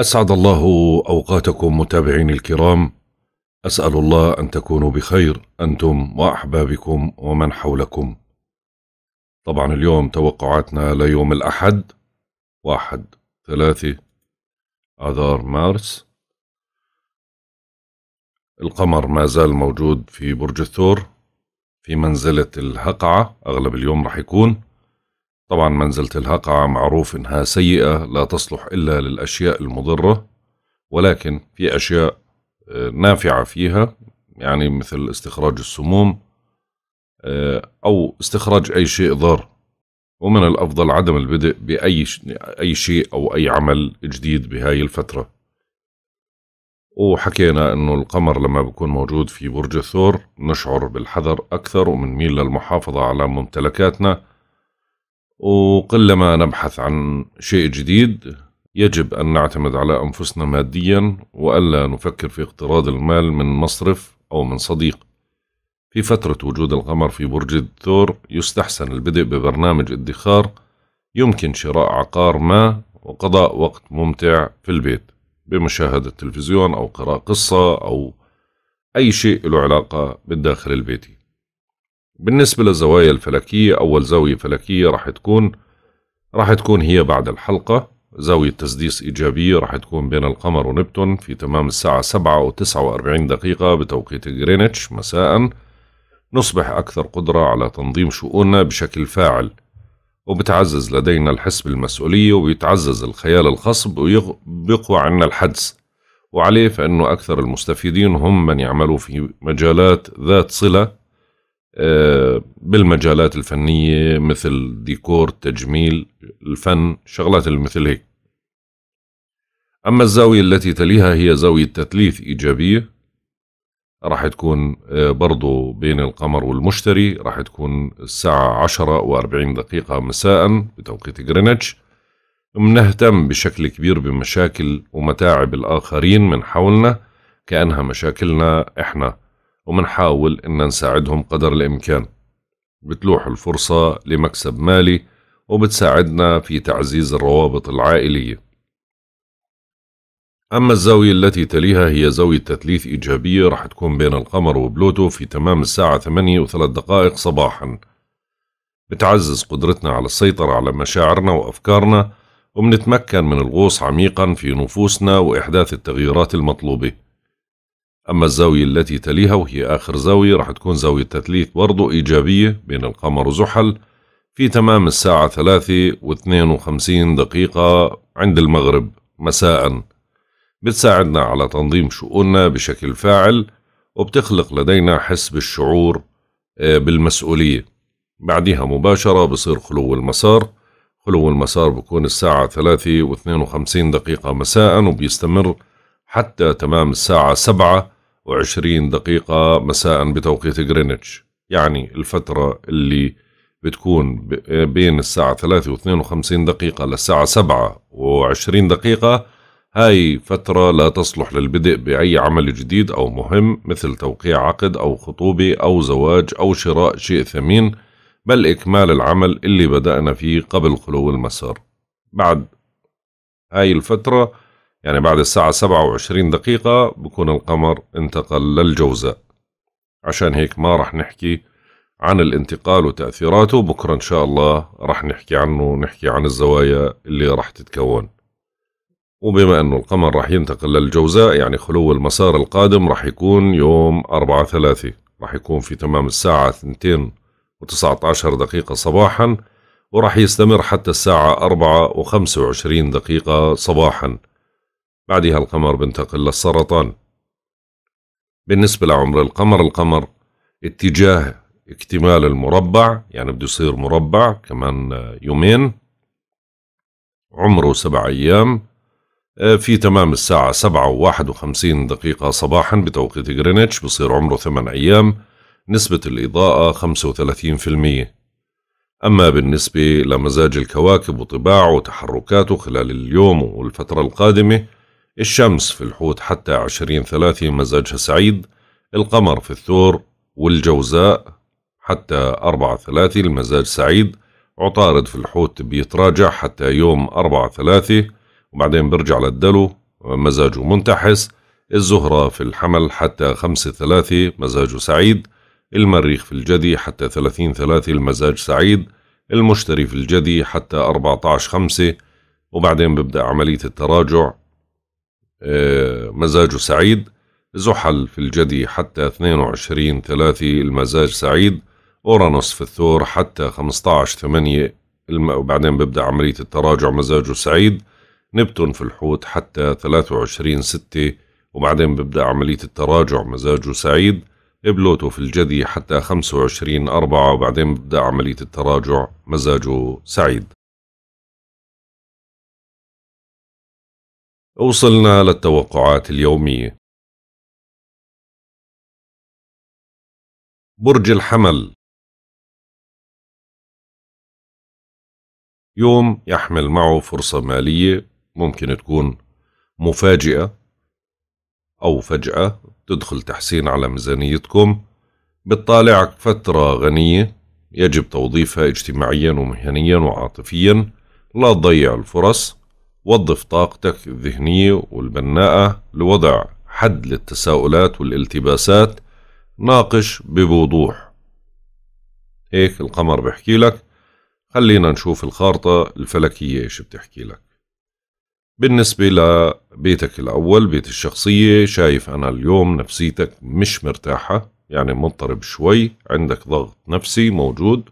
أسعد الله أوقاتكم متابعين الكرام أسأل الله أن تكونوا بخير أنتم وأحبابكم ومن حولكم طبعا اليوم توقعاتنا ليوم الأحد واحد ثلاثة آذار مارس القمر ما زال موجود في برج الثور في منزلة الهقعة أغلب اليوم رح يكون طبعا منزلة الهقعة معروف إنها سيئة لا تصلح إلا للأشياء المضرة ولكن في أشياء آه، نافعة فيها يعني مثل استخراج السموم آه، أو استخراج أي شيء ضار ومن الأفضل عدم البدء بأي أي شيء أو أي عمل جديد بهاي الفترة وحكينا أنه القمر لما بيكون موجود في برج الثور نشعر بالحذر أكثر ومنميل للمحافظة على ممتلكاتنا وقلما نبحث عن شيء جديد يجب أن نعتمد على أنفسنا ماديا وألا نفكر في اقتراض المال من مصرف أو من صديق في فترة وجود القمر في برج الثور يستحسن البدء ببرنامج ادخار يمكن شراء عقار ما وقضاء وقت ممتع في البيت بمشاهدة تلفزيون أو قراءة قصة أو أي شيء له علاقة بالداخل البيتي بالنسبة للزوايا الفلكية أول زاوية فلكية راح تكون راح تكون هي بعد الحلقة زاوية تسديس إيجابية راح تكون بين القمر ونبتون في تمام الساعة سبعة وتسعة وأربعين دقيقة بتوقيت غرينتش مساء نصبح أكثر قدرة على تنظيم شؤوننا بشكل فاعل وبتعزز لدينا الحس بالمسؤولية وبيتعزز الخيال الخصب وبيقوى عنا الحدس وعليه فإنه أكثر المستفيدين هم من يعملوا في مجالات ذات صلة بالمجالات الفنية مثل ديكور تجميل الفن شغلات مثل هيك أما الزاوية التي تليها هي زاوية تثليث إيجابية راح تكون آه، برضو بين القمر والمشتري راح تكون الساعة عشرة وأربعين دقيقة مساء بتوقيت غرينتش منهتم بشكل كبير بمشاكل ومتاعب الآخرين من حولنا كأنها مشاكلنا إحنا ومنحاول إن نساعدهم قدر الإمكان بتلوح الفرصة لمكسب مالي وبتساعدنا في تعزيز الروابط العائلية أما الزاوية التي تليها هي زاوية تثليث إيجابية راح تكون بين القمر وبلوتو في تمام الساعة 8 وثلاث دقائق صباحا بتعزز قدرتنا على السيطرة على مشاعرنا وأفكارنا وبنتمكن من الغوص عميقا في نفوسنا وإحداث التغييرات المطلوبة أما الزاوية التي تليها وهي آخر زاوية راح تكون زاوية تثليث برضو إيجابية بين القمر وزحل في تمام الساعة ثلاثة واثنين وخمسين دقيقة عند المغرب مساء بتساعدنا على تنظيم شؤوننا بشكل فاعل وبتخلق لدينا حس بالشعور آه، بالمسؤولية بعدها مباشرة بصير خلو المسار خلو المسار بكون الساعة ثلاثة واثنين وخمسين دقيقة مساء وبيستمر حتى تمام الساعة سبعة وعشرين دقيقة مساء بتوقيت غرينتش يعني الفترة اللي بتكون بين الساعة ثلاثة واثنين وخمسين دقيقة للساعة سبعة وعشرين دقيقة هاي فترة لا تصلح للبدء بأي عمل جديد أو مهم مثل توقيع عقد أو خطوبة أو زواج أو شراء شيء ثمين بل إكمال العمل اللي بدأنا فيه قبل خلو المسار بعد هاي الفترة يعني بعد الساعة 27 دقيقة بكون القمر انتقل للجوزاء عشان هيك ما رح نحكي عن الانتقال وتأثيراته بكرة إن شاء الله رح نحكي عنه ونحكي عن الزوايا اللي رح تتكون وبما أنه القمر رح ينتقل للجوزاء يعني خلو المسار القادم رح يكون يوم 4 ثلاثة رح يكون في تمام الساعة 2 و19 دقيقة صباحا ورح يستمر حتى الساعة 4 و25 دقيقة صباحاً بعدها القمر بنتقل للسرطان بالنسبة لعمر القمر القمر اتجاه اكتمال المربع يعني بده يصير مربع كمان يومين عمره سبع أيام آه، في تمام الساعة سبعة وواحد وخمسين دقيقة صباحا بتوقيت غرينتش بصير عمره ثمان أيام نسبة الإضاءة خمسة وثلاثين في المية أما بالنسبة لمزاج الكواكب وطباعه وتحركاته خلال اليوم والفترة القادمة الشمس في الحوت حتى عشرين ثلاثة مزاجها سعيد القمر في الثور والجوزاء حتى أربعة ثلاثة المزاج سعيد عطارد في الحوت بيتراجع حتى يوم أربعة ثلاثة وبعدين برجع للدلو مزاجه منتحس الزهرة في الحمل حتى خمسة ثلاثة مزاجه سعيد المريخ في الجدي حتى ثلاثين ثلاثة المزاج سعيد المشتري في الجدي حتى أربعة عشر خمسة وبعدين ببدأ عملية التراجع آه، مزاجه سعيد زحل في الجدي حتى 22 ثلاثي المزاج سعيد أورانوس في الثور حتى 15 8 وبعدين ببدأ عملية التراجع مزاجه سعيد نبتون في الحوت حتى 23 6 وبعدين ببدأ عملية التراجع مزاجه سعيد بلوتو في الجدي حتى 25 4 وبعدين ببدأ عملية التراجع مزاجه سعيد وصلنا للتوقعات اليومية برج الحمل يوم يحمل معه فرصة مالية ممكن تكون مفاجئة أو فجأة تدخل تحسين على ميزانيتكم بتطالعك فترة غنية يجب توظيفها اجتماعيا ومهنيا وعاطفيا لا تضيع الفرص وظف طاقتك الذهنية والبناءة لوضع حد للتساؤلات والالتباسات ناقش بوضوح هيك القمر بحكي لك خلينا نشوف الخارطة الفلكية ايش بتحكي لك بالنسبة لبيتك الأول بيت الشخصية شايف أنا اليوم نفسيتك مش مرتاحة يعني مضطرب شوي عندك ضغط نفسي موجود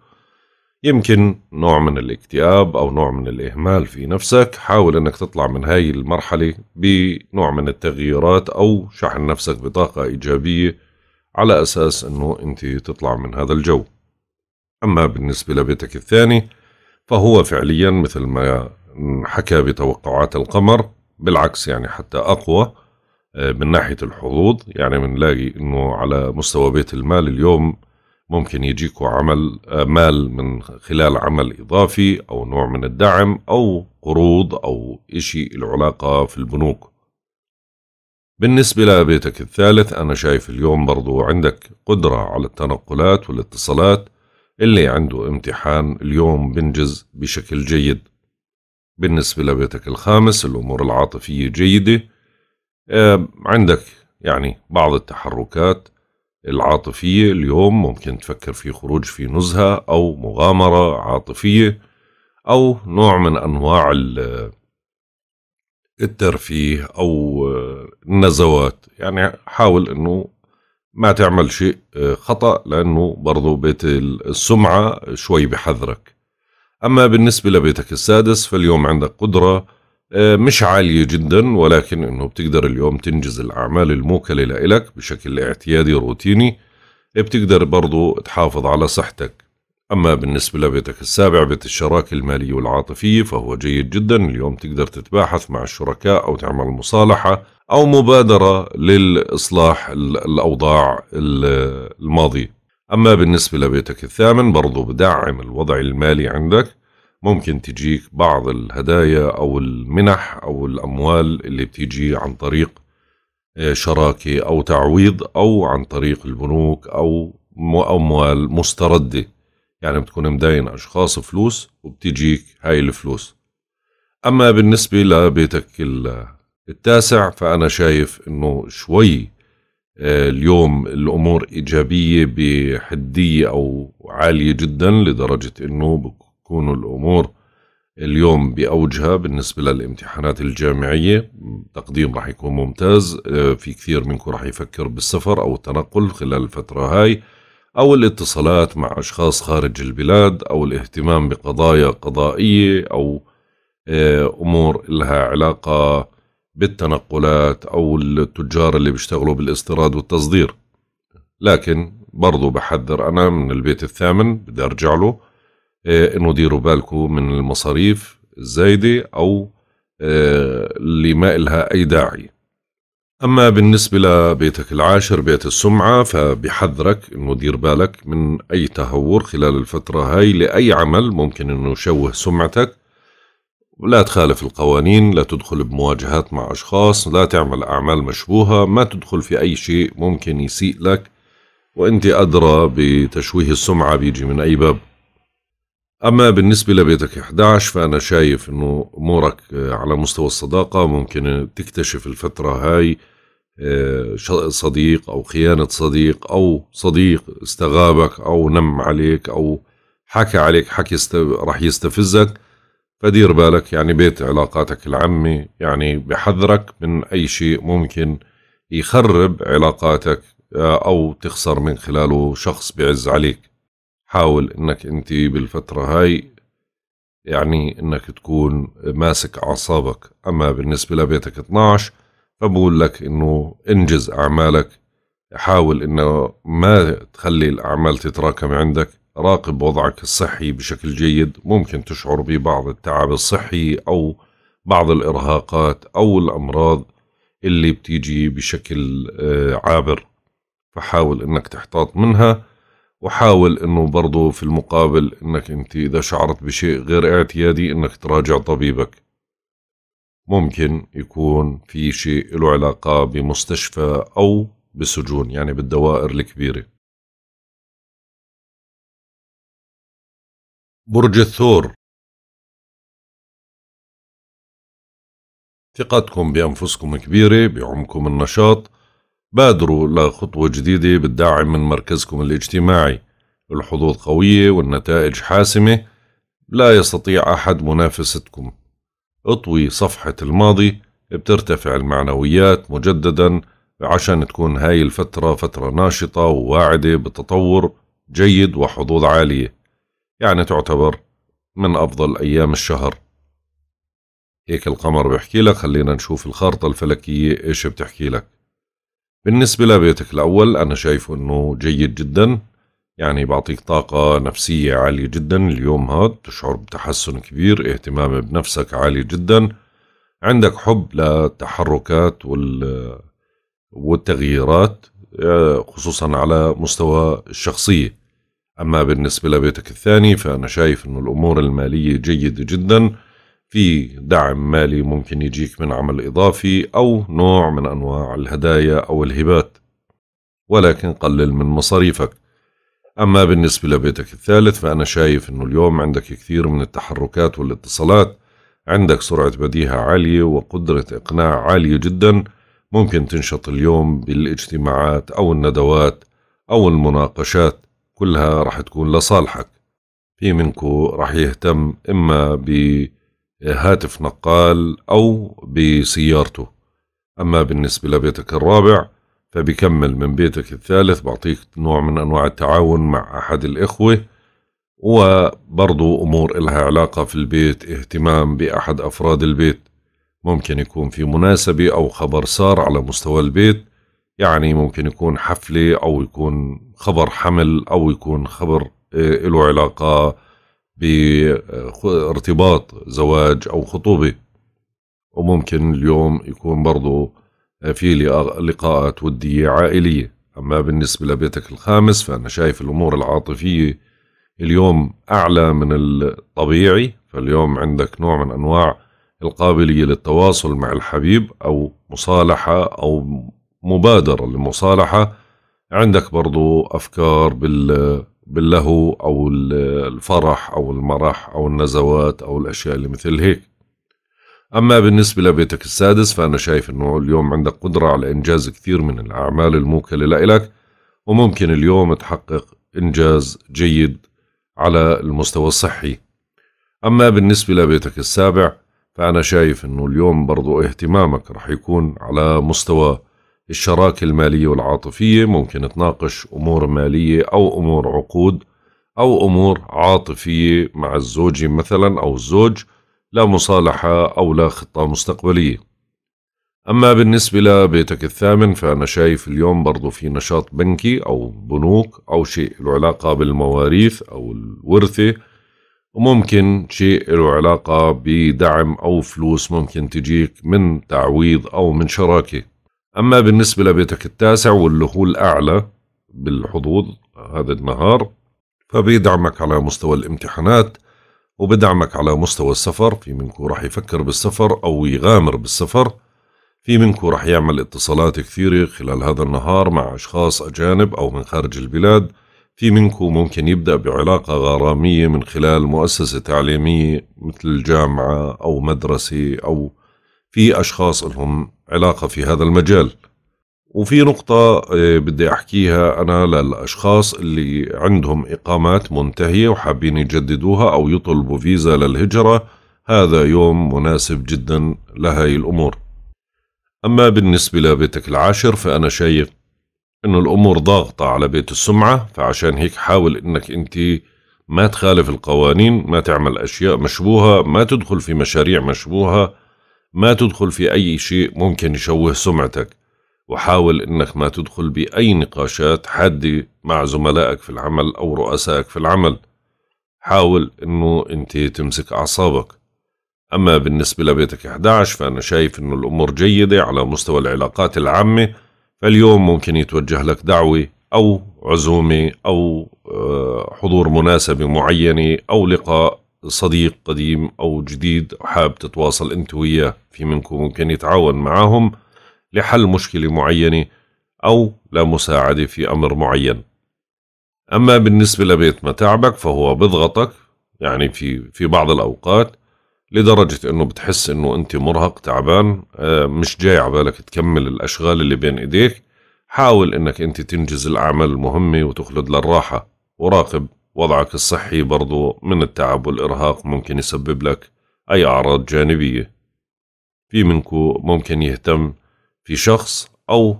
يمكن نوع من الاكتئاب أو نوع من الإهمال في نفسك حاول أنك تطلع من هاي المرحلة بنوع من التغييرات أو شحن نفسك بطاقة إيجابية على أساس أنه أنت تطلع من هذا الجو أما بالنسبة لبيتك الثاني فهو فعليا مثل ما حكى بتوقعات القمر بالعكس يعني حتى أقوى آه، من ناحية الحظوظ يعني بنلاقي أنه على مستوى بيت المال اليوم ممكن يجيكوا عمل آه، مال من خلال عمل إضافي أو نوع من الدعم أو قروض أو إشي العلاقة علاقة في البنوك بالنسبة لبيتك الثالث أنا شايف اليوم برضو عندك قدرة على التنقلات والاتصالات اللي عنده امتحان اليوم بنجز بشكل جيد بالنسبة لبيتك الخامس الأمور العاطفية جيدة آه، عندك يعني بعض التحركات العاطفية اليوم ممكن تفكر في خروج في نزهة أو مغامرة عاطفية أو نوع من أنواع الترفيه أو النزوات يعني حاول أنه ما تعمل شيء خطأ لأنه برضو بيت السمعة شوي بحذرك أما بالنسبة لبيتك السادس فاليوم عندك قدرة آه، مش عالية جدا ولكن انه بتقدر اليوم تنجز الاعمال الموكلة لإلك بشكل اعتيادي روتيني بتقدر برضو تحافظ على صحتك أما بالنسبة لبيتك السابع بيت الشراكة المالية والعاطفية فهو جيد جدا اليوم تقدر تتباحث مع الشركاء أو تعمل مصالحة أو مبادرة للإصلاح الأوضاع الماضية أما بالنسبة لبيتك الثامن برضو بدعم الوضع المالي عندك ممكن تجيك بعض الهدايا أو المنح أو الأموال اللي بتيجي عن طريق آه، شراكة أو تعويض أو عن طريق البنوك أو أموال مستردة يعني بتكون مداين أشخاص فلوس وبتجيك هاي الفلوس أما بالنسبة لبيتك التاسع فأنا شايف أنه شوي آه، اليوم الأمور إيجابية بحدية أو عالية جدا لدرجة أنه تكون الأمور اليوم بأوجها بالنسبة للامتحانات الجامعية تقديم راح يكون ممتاز آه، في كثير منكم راح يفكر بالسفر أو التنقل خلال الفترة هاي أو الاتصالات مع أشخاص خارج البلاد أو الاهتمام بقضايا قضائية أو آه، أمور لها علاقة بالتنقلات أو التجار اللي بيشتغلوا بالاستيراد والتصدير لكن برضو بحذر أنا من البيت الثامن بدي أرجع له آه، انه ديروا بالكم من المصاريف الزايده او آه، اللي ما إلها اي داعي اما بالنسبه لبيتك العاشر بيت السمعه فبحذرك انه دير بالك من اي تهور خلال الفتره هاي لاي عمل ممكن انه يشوه سمعتك لا تخالف القوانين لا تدخل بمواجهات مع أشخاص لا تعمل أعمال مشبوهة ما تدخل في أي شيء ممكن يسيء لك وأنت أدرى بتشويه السمعة بيجي من أي باب أما بالنسبة لبيتك 11 فأنا شايف أنه أمورك آه، على مستوى الصداقة ممكن تكتشف الفترة هاي آه، صديق أو خيانة صديق أو صديق استغابك أو نم عليك أو حكى عليك حكي رح يستفزك فدير بالك يعني بيت علاقاتك العامة يعني بحذرك من أي شيء ممكن يخرب علاقاتك آه، أو تخسر من خلاله شخص بعز عليك حاول انك انت بالفتره هاي يعني انك تكون ماسك اعصابك اما بالنسبه لبيتك 12 فبقول لك انه انجز اعمالك حاول انه ما تخلي الاعمال تتراكم عندك راقب وضعك الصحي بشكل جيد ممكن تشعر ببعض التعب الصحي او بعض الارهاقات او الامراض اللي بتيجي بشكل آه، عابر فحاول انك تحتاط منها وحاول انه برضه في المقابل انك انت اذا شعرت بشيء غير اعتيادي انك تراجع طبيبك ممكن يكون في شيء له علاقة بمستشفى أو بسجون يعني بالدوائر الكبيرة برج الثور ثقتكم بأنفسكم كبيرة بعمكم النشاط بادروا لخطوة جديدة بتدعم من مركزكم الاجتماعي الحظوظ قوية والنتائج حاسمة لا يستطيع أحد منافستكم اطوي صفحة الماضي بترتفع المعنويات مجددا عشان تكون هاي الفترة فترة ناشطة وواعدة بتطور جيد وحظوظ عالية يعني تعتبر من أفضل أيام الشهر هيك القمر بيحكي لك خلينا نشوف الخارطة الفلكية إيش بتحكي لك بالنسبة لبيتك الأول أنا شايفه أنه جيد جدا يعني بعطيك طاقة نفسية عالية جدا اليوم هاد تشعر بتحسن كبير اهتمام بنفسك عالي جدا عندك حب للتحركات وال والتغييرات خصوصا على مستوى الشخصية أما بالنسبة لبيتك الثاني فأنا شايف أنه الأمور المالية جيدة جداً في دعم مالي ممكن يجيك من عمل إضافي أو نوع من أنواع الهدايا أو الهبات ولكن قلل من مصاريفك أما بالنسبة لبيتك الثالث فأنا شايف أنه اليوم عندك كثير من التحركات والاتصالات عندك سرعة بديهة عالية وقدرة إقناع عالية جدا ممكن تنشط اليوم بالاجتماعات أو الندوات أو المناقشات كلها رح تكون لصالحك في منكو رح يهتم إما ب هاتف نقال أو بسيارته أما بالنسبة لبيتك الرابع فبكمل من بيتك الثالث بعطيك نوع من أنواع التعاون مع أحد الإخوة وبرضو أمور إلها علاقة في البيت اهتمام بأحد أفراد البيت ممكن يكون في مناسبة أو خبر صار على مستوى البيت يعني ممكن يكون حفلة أو يكون خبر حمل أو يكون خبر آه، له علاقة بارتباط زواج أو خطوبة وممكن اليوم يكون برضو في لقاءات ودية عائلية أما بالنسبة لبيتك الخامس فأنا شايف الأمور العاطفية اليوم أعلى من الطبيعي فاليوم عندك نوع من أنواع القابلية للتواصل مع الحبيب أو مصالحة أو مبادرة لمصالحة عندك برضو أفكار بال باللهو أو الفرح أو المرح أو النزوات أو الأشياء اللي مثل هيك أما بالنسبة لبيتك السادس فأنا شايف أنه اليوم عندك قدرة على إنجاز كثير من الأعمال الموكلة لإلك وممكن اليوم تحقق إنجاز جيد على المستوى الصحي أما بالنسبة لبيتك السابع فأنا شايف أنه اليوم برضو اهتمامك رح يكون على مستوى الشراكة المالية والعاطفية ممكن تناقش أمور مالية أو أمور عقود أو أمور عاطفية مع الزوجة مثلا أو الزوج لا مصالحة أو لا خطة مستقبلية أما بالنسبة لبيتك الثامن فأنا شايف اليوم برضو في نشاط بنكي أو بنوك أو شيء له علاقة بالمواريث أو الورثة وممكن شيء له علاقة بدعم أو فلوس ممكن تجيك من تعويض أو من شراكة أما بالنسبة لبيتك التاسع واللي هو الأعلى بالحظوظ هذا النهار فبيدعمك على مستوى الامتحانات وبدعمك على مستوى السفر في منكم راح يفكر بالسفر أو يغامر بالسفر في منكم راح يعمل اتصالات كثيرة خلال هذا النهار مع أشخاص أجانب أو من خارج البلاد في منكم ممكن يبدأ بعلاقة غرامية من خلال مؤسسة تعليمية مثل جامعة أو مدرسة أو في أشخاص لهم علاقة في هذا المجال وفي نقطة آه، بدي أحكيها أنا للأشخاص اللي عندهم إقامات منتهية وحابين يجددوها أو يطلبوا فيزا للهجرة هذا يوم مناسب جدا لهاي الأمور أما بالنسبة لبيتك العاشر فأنا شايف إنه الأمور ضاغطة على بيت السمعة فعشان هيك حاول إنك أنت ما تخالف القوانين ما تعمل أشياء مشبوهة ما تدخل في مشاريع مشبوهة ما تدخل في أي شيء ممكن يشوه سمعتك وحاول أنك ما تدخل بأي نقاشات حادة مع زملائك في العمل أو رؤسائك في العمل حاول أنه أنت تمسك أعصابك أما بالنسبة لبيتك 11 فأنا شايف أنه الأمور جيدة على مستوى العلاقات العامة فاليوم ممكن يتوجه لك دعوة أو عزومة أو آه، حضور مناسبة معينة أو لقاء صديق قديم أو جديد حاب تتواصل أنت وياه في منكم ممكن يتعاون معهم لحل مشكلة معينة أو لمساعدة في أمر معين أما بالنسبة لبيت متاعبك فهو بضغطك يعني في في بعض الأوقات لدرجة أنه بتحس أنه أنت مرهق تعبان آه، مش جاي على بالك تكمل الأشغال اللي بين إيديك حاول أنك أنت تنجز الأعمال المهمة وتخلد للراحة وراقب وضعك الصحي برضو من التعب والإرهاق ممكن يسبب لك أي أعراض جانبية في منكو ممكن يهتم في شخص أو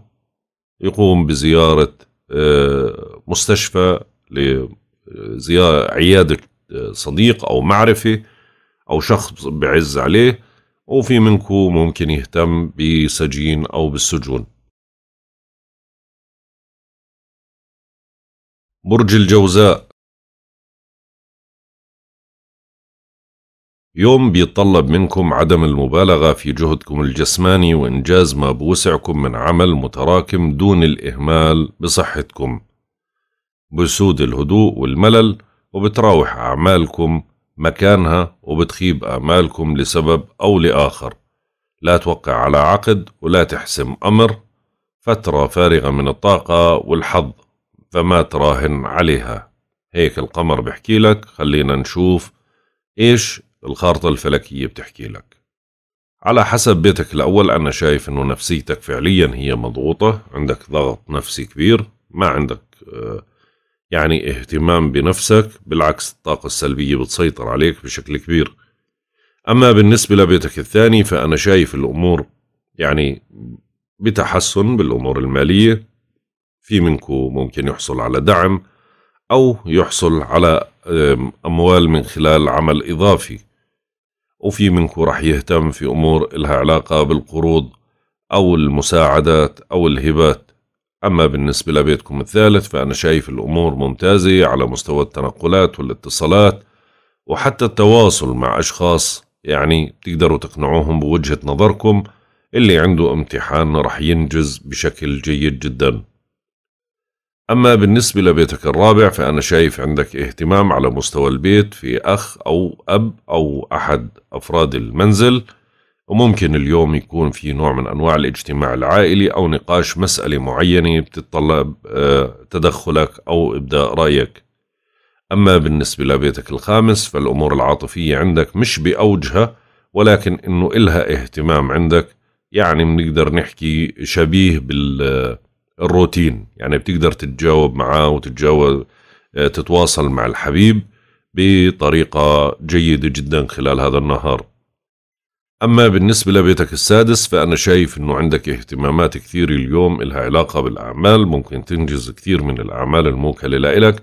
يقوم بزيارة آه، مستشفى لزيارة عيادة آه، صديق أو معرفة أو شخص بعز عليه وفي منكو ممكن يهتم بسجين أو بالسجون برج الجوزاء يوم بيطلب منكم عدم المبالغة في جهدكم الجسماني وإنجاز ما بوسعكم من عمل متراكم دون الإهمال بصحتكم بسود الهدوء والملل وبتراوح أعمالكم مكانها وبتخيب آمالكم لسبب أو لآخر لا توقع على عقد ولا تحسم أمر فترة فارغة من الطاقة والحظ فما تراهن عليها هيك القمر بحكي لك خلينا نشوف إيش الخارطة الفلكية بتحكي لك على حسب بيتك الأول أنا شايف أنه نفسيتك فعليا هي مضغوطة عندك ضغط نفسي كبير ما عندك آه، يعني اهتمام بنفسك بالعكس الطاقة السلبية بتسيطر عليك بشكل كبير أما بالنسبة لبيتك الثاني فأنا شايف الأمور يعني بتحسن بالأمور المالية في منكو ممكن يحصل على دعم أو يحصل على أموال من خلال عمل إضافي وفي منكم راح يهتم في أمور إلها علاقة بالقروض أو المساعدات أو الهبات أما بالنسبة لبيتكم الثالث فأنا شايف الأمور ممتازة على مستوى التنقلات والاتصالات وحتى التواصل مع أشخاص يعني بتقدروا تقنعوهم بوجهة نظركم اللي عنده امتحان رح ينجز بشكل جيد جداً أما بالنسبة لبيتك الرابع فأنا شايف عندك اهتمام على مستوى البيت في أخ أو أب أو أحد أفراد المنزل وممكن اليوم يكون في نوع من أنواع الاجتماع العائلي أو نقاش مسألة معينة بتتطلب آه، تدخلك أو إبداء رأيك أما بالنسبة لبيتك الخامس فالأمور العاطفية عندك مش بأوجها ولكن إنه إلها اهتمام عندك يعني بنقدر نحكي شبيه بال الروتين يعني بتقدر تتجاوب معاه وتتجاوب آه، تتواصل مع الحبيب بطريقة جيدة جدا خلال هذا النهار أما بالنسبة لبيتك السادس فأنا شايف أنه عندك اهتمامات كثير اليوم إلها علاقة بالأعمال ممكن تنجز كثير من الأعمال الموكلة لإلك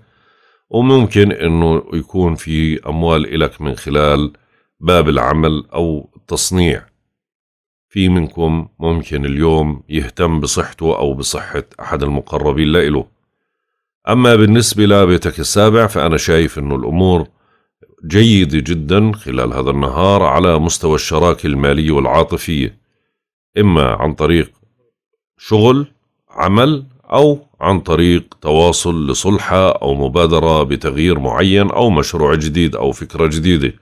وممكن أنه يكون في أموال إلك من خلال باب العمل أو التصنيع في منكم ممكن اليوم يهتم بصحته أو بصحة أحد المقربين لإله أما بالنسبة لبيتك السابع فأنا شايف أنه الأمور جيدة جدا خلال هذا النهار على مستوى الشراكة المالية والعاطفية إما عن طريق شغل عمل أو عن طريق تواصل لصلحة أو مبادرة بتغيير معين أو مشروع جديد أو فكرة جديدة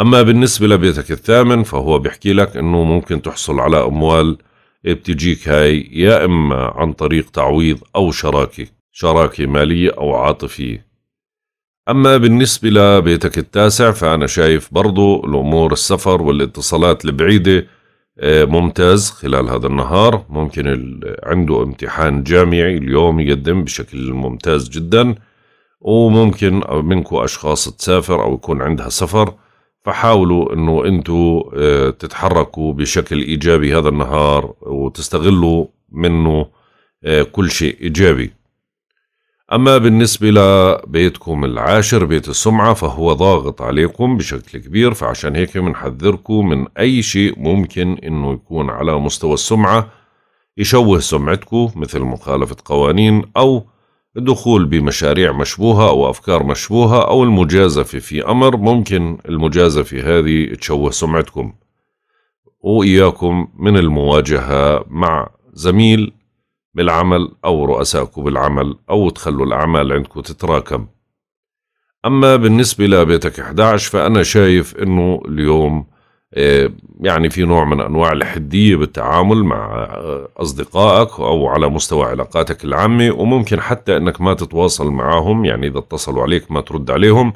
أما بالنسبة لبيتك الثامن فهو بيحكي لك أنه ممكن تحصل على أموال بتجيك هاي يا إما عن طريق تعويض أو شراكة شراكة مالية أو عاطفية أما بالنسبة لبيتك التاسع فأنا شايف برضو الأمور السفر والاتصالات البعيدة آه، ممتاز خلال هذا النهار ممكن عنده امتحان جامعي اليوم يقدم بشكل ممتاز جدا وممكن منكم أشخاص تسافر أو يكون عندها سفر فحاولوا انه انتم آه، تتحركوا بشكل ايجابي هذا النهار وتستغلوا منه آه، كل شيء ايجابي اما بالنسبه لبيتكم العاشر بيت السمعه فهو ضاغط عليكم بشكل كبير فعشان هيك بنحذركم من اي شيء ممكن انه يكون على مستوى السمعه يشوه سمعتكم مثل مخالفه قوانين او الدخول بمشاريع مشبوهة أو أفكار مشبوهة أو المجازفة في أمر ممكن المجازفة هذه تشوه سمعتكم وإياكم من المواجهة مع زميل بالعمل أو رؤسائكم بالعمل أو تخلوا الأعمال عندكم تتراكم أما بالنسبة لبيتك 11 فأنا شايف أنه اليوم آه، يعني في نوع من انواع الحديه بالتعامل مع آه، اصدقائك او على مستوى علاقاتك العامه وممكن حتى انك ما تتواصل معهم يعني اذا اتصلوا عليك ما ترد عليهم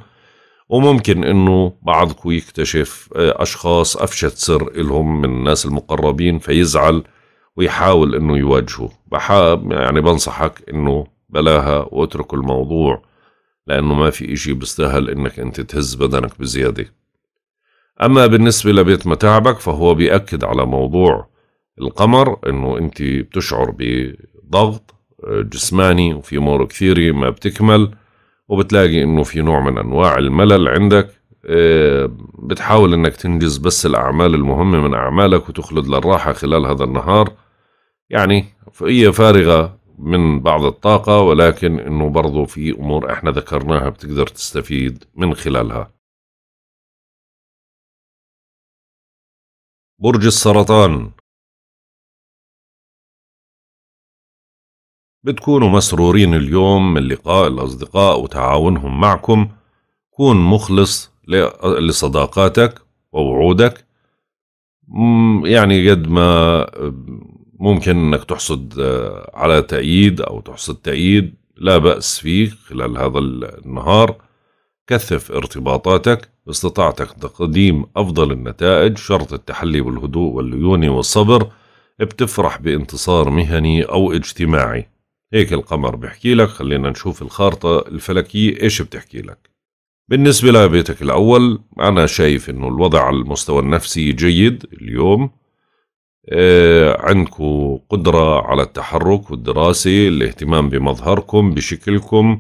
وممكن انه بعضكم يكتشف آه، اشخاص افشت سر لهم من الناس المقربين فيزعل ويحاول انه يواجهه يعني بنصحك انه بلاها واترك الموضوع لانه ما في اشي بيستاهل انك انت تهز بدنك بزياده أما بالنسبة لبيت متاعبك فهو بيأكد على موضوع القمر إنه أنت بتشعر بضغط آه، جسماني وفي أمور كثيرة ما بتكمل وبتلاقي إنه في نوع من أنواع الملل عندك آه، بتحاول إنك تنجز بس الأعمال المهمة من أعمالك وتخلد للراحة خلال هذا النهار يعني هي فارغة من بعض الطاقة ولكن إنه برضو في أمور إحنا ذكرناها بتقدر تستفيد من خلالها برج السرطان بتكونوا مسرورين اليوم من لقاء الأصدقاء وتعاونهم معكم كون مخلص لصداقاتك ووعودك يعني قد ما ممكن انك تحصد على تأييد او تحصد تأييد لا بأس فيه خلال هذا النهار كثف ارتباطاتك باستطاعتك تقديم أفضل النتائج شرط التحلي بالهدوء والليونة والصبر بتفرح بانتصار مهني أو اجتماعي هيك القمر بحكي لك خلينا نشوف الخارطة الفلكية إيش بتحكي لك بالنسبة لبيتك الأول أنا شايف إنه الوضع على المستوى النفسي جيد اليوم آه عندكم قدرة على التحرك والدراسة الاهتمام بمظهركم بشكلكم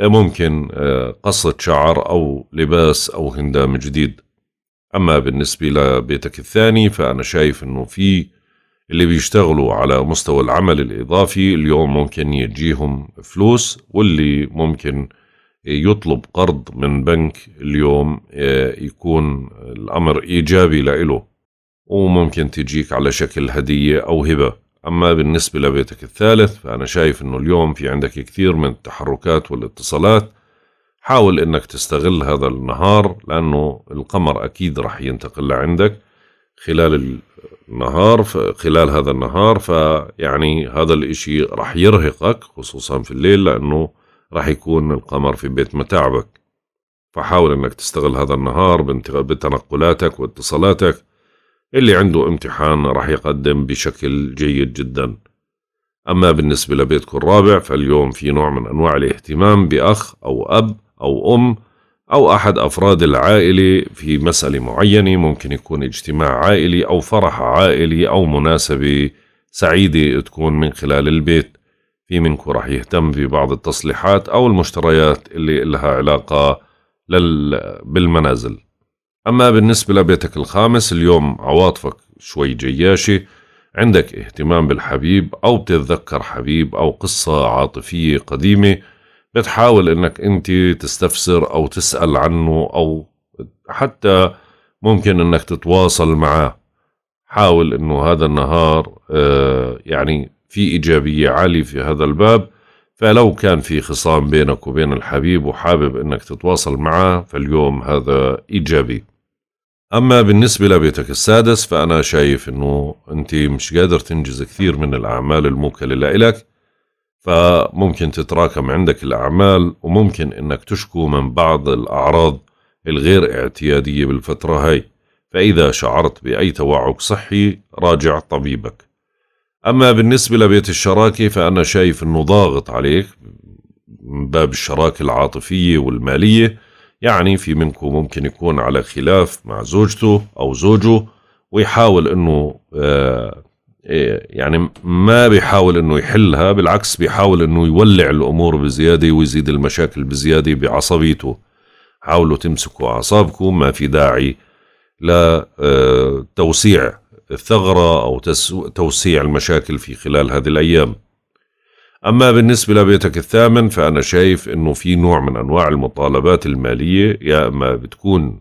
ممكن آه، قصة شعر أو لباس أو هندام جديد أما بالنسبة لبيتك الثاني فأنا شايف أنه في اللي بيشتغلوا على مستوى العمل الإضافي اليوم ممكن يجيهم فلوس واللي ممكن يطلب قرض من بنك اليوم آه، يكون الأمر إيجابي لإله وممكن تجيك على شكل هدية أو هبة أما بالنسبة لبيتك الثالث فأنا شايف إنه اليوم في عندك كثير من التحركات والاتصالات حاول إنك تستغل هذا النهار لأنه القمر أكيد رح ينتقل لعندك خلال النهار خلال هذا النهار فيعني هذا الإشي رح يرهقك خصوصا في الليل لأنه رح يكون القمر في بيت متاعبك فحاول إنك تستغل هذا النهار بتنقلاتك واتصالاتك اللي عنده امتحان راح يقدم بشكل جيد جدا أما بالنسبة لبيتكم الرابع فاليوم في نوع من أنواع الاهتمام بأخ أو أب أو أم أو أحد أفراد العائلة في مسألة معينة ممكن يكون اجتماع عائلي أو فرح عائلي أو مناسبة سعيدة تكون من خلال البيت في منكم راح يهتم ببعض التصليحات أو المشتريات اللي لها علاقة بالمنازل أما بالنسبة لبيتك الخامس اليوم عواطفك شوي جياشة عندك اهتمام بالحبيب أو بتتذكر حبيب أو قصة عاطفية قديمة بتحاول انك انت تستفسر او تسأل عنه او حتى ممكن انك تتواصل معه حاول انه هذا النهار آه، يعني في ايجابية عالية في هذا الباب فلو كان في خصام بينك وبين الحبيب وحابب انك تتواصل معه فاليوم هذا ايجابي أما بالنسبة لبيتك السادس فأنا شايف أنه أنت مش قادر تنجز كثير من الأعمال الموكلة لإلك فممكن تتراكم عندك الأعمال وممكن أنك تشكو من بعض الأعراض الغير اعتيادية بالفترة هاي فإذا شعرت بأي توعك صحي راجع طبيبك أما بالنسبة لبيت الشراكة فأنا شايف أنه ضاغط عليك من باب الشراكة العاطفية والمالية يعني في منكم ممكن يكون على خلاف مع زوجته أو زوجه ويحاول أنه آه، إيه، يعني ما بيحاول أنه يحلها بالعكس بيحاول أنه يولع الأمور بزيادة ويزيد المشاكل بزيادة بعصبيته حاولوا تمسكوا أعصابكم ما في داعي لتوسيع آه، الثغرة أو توسيع المشاكل في خلال هذه الأيام أما بالنسبة لبيتك الثامن فأنا شايف إنه في نوع من أنواع المطالبات المالية يا إما بتكون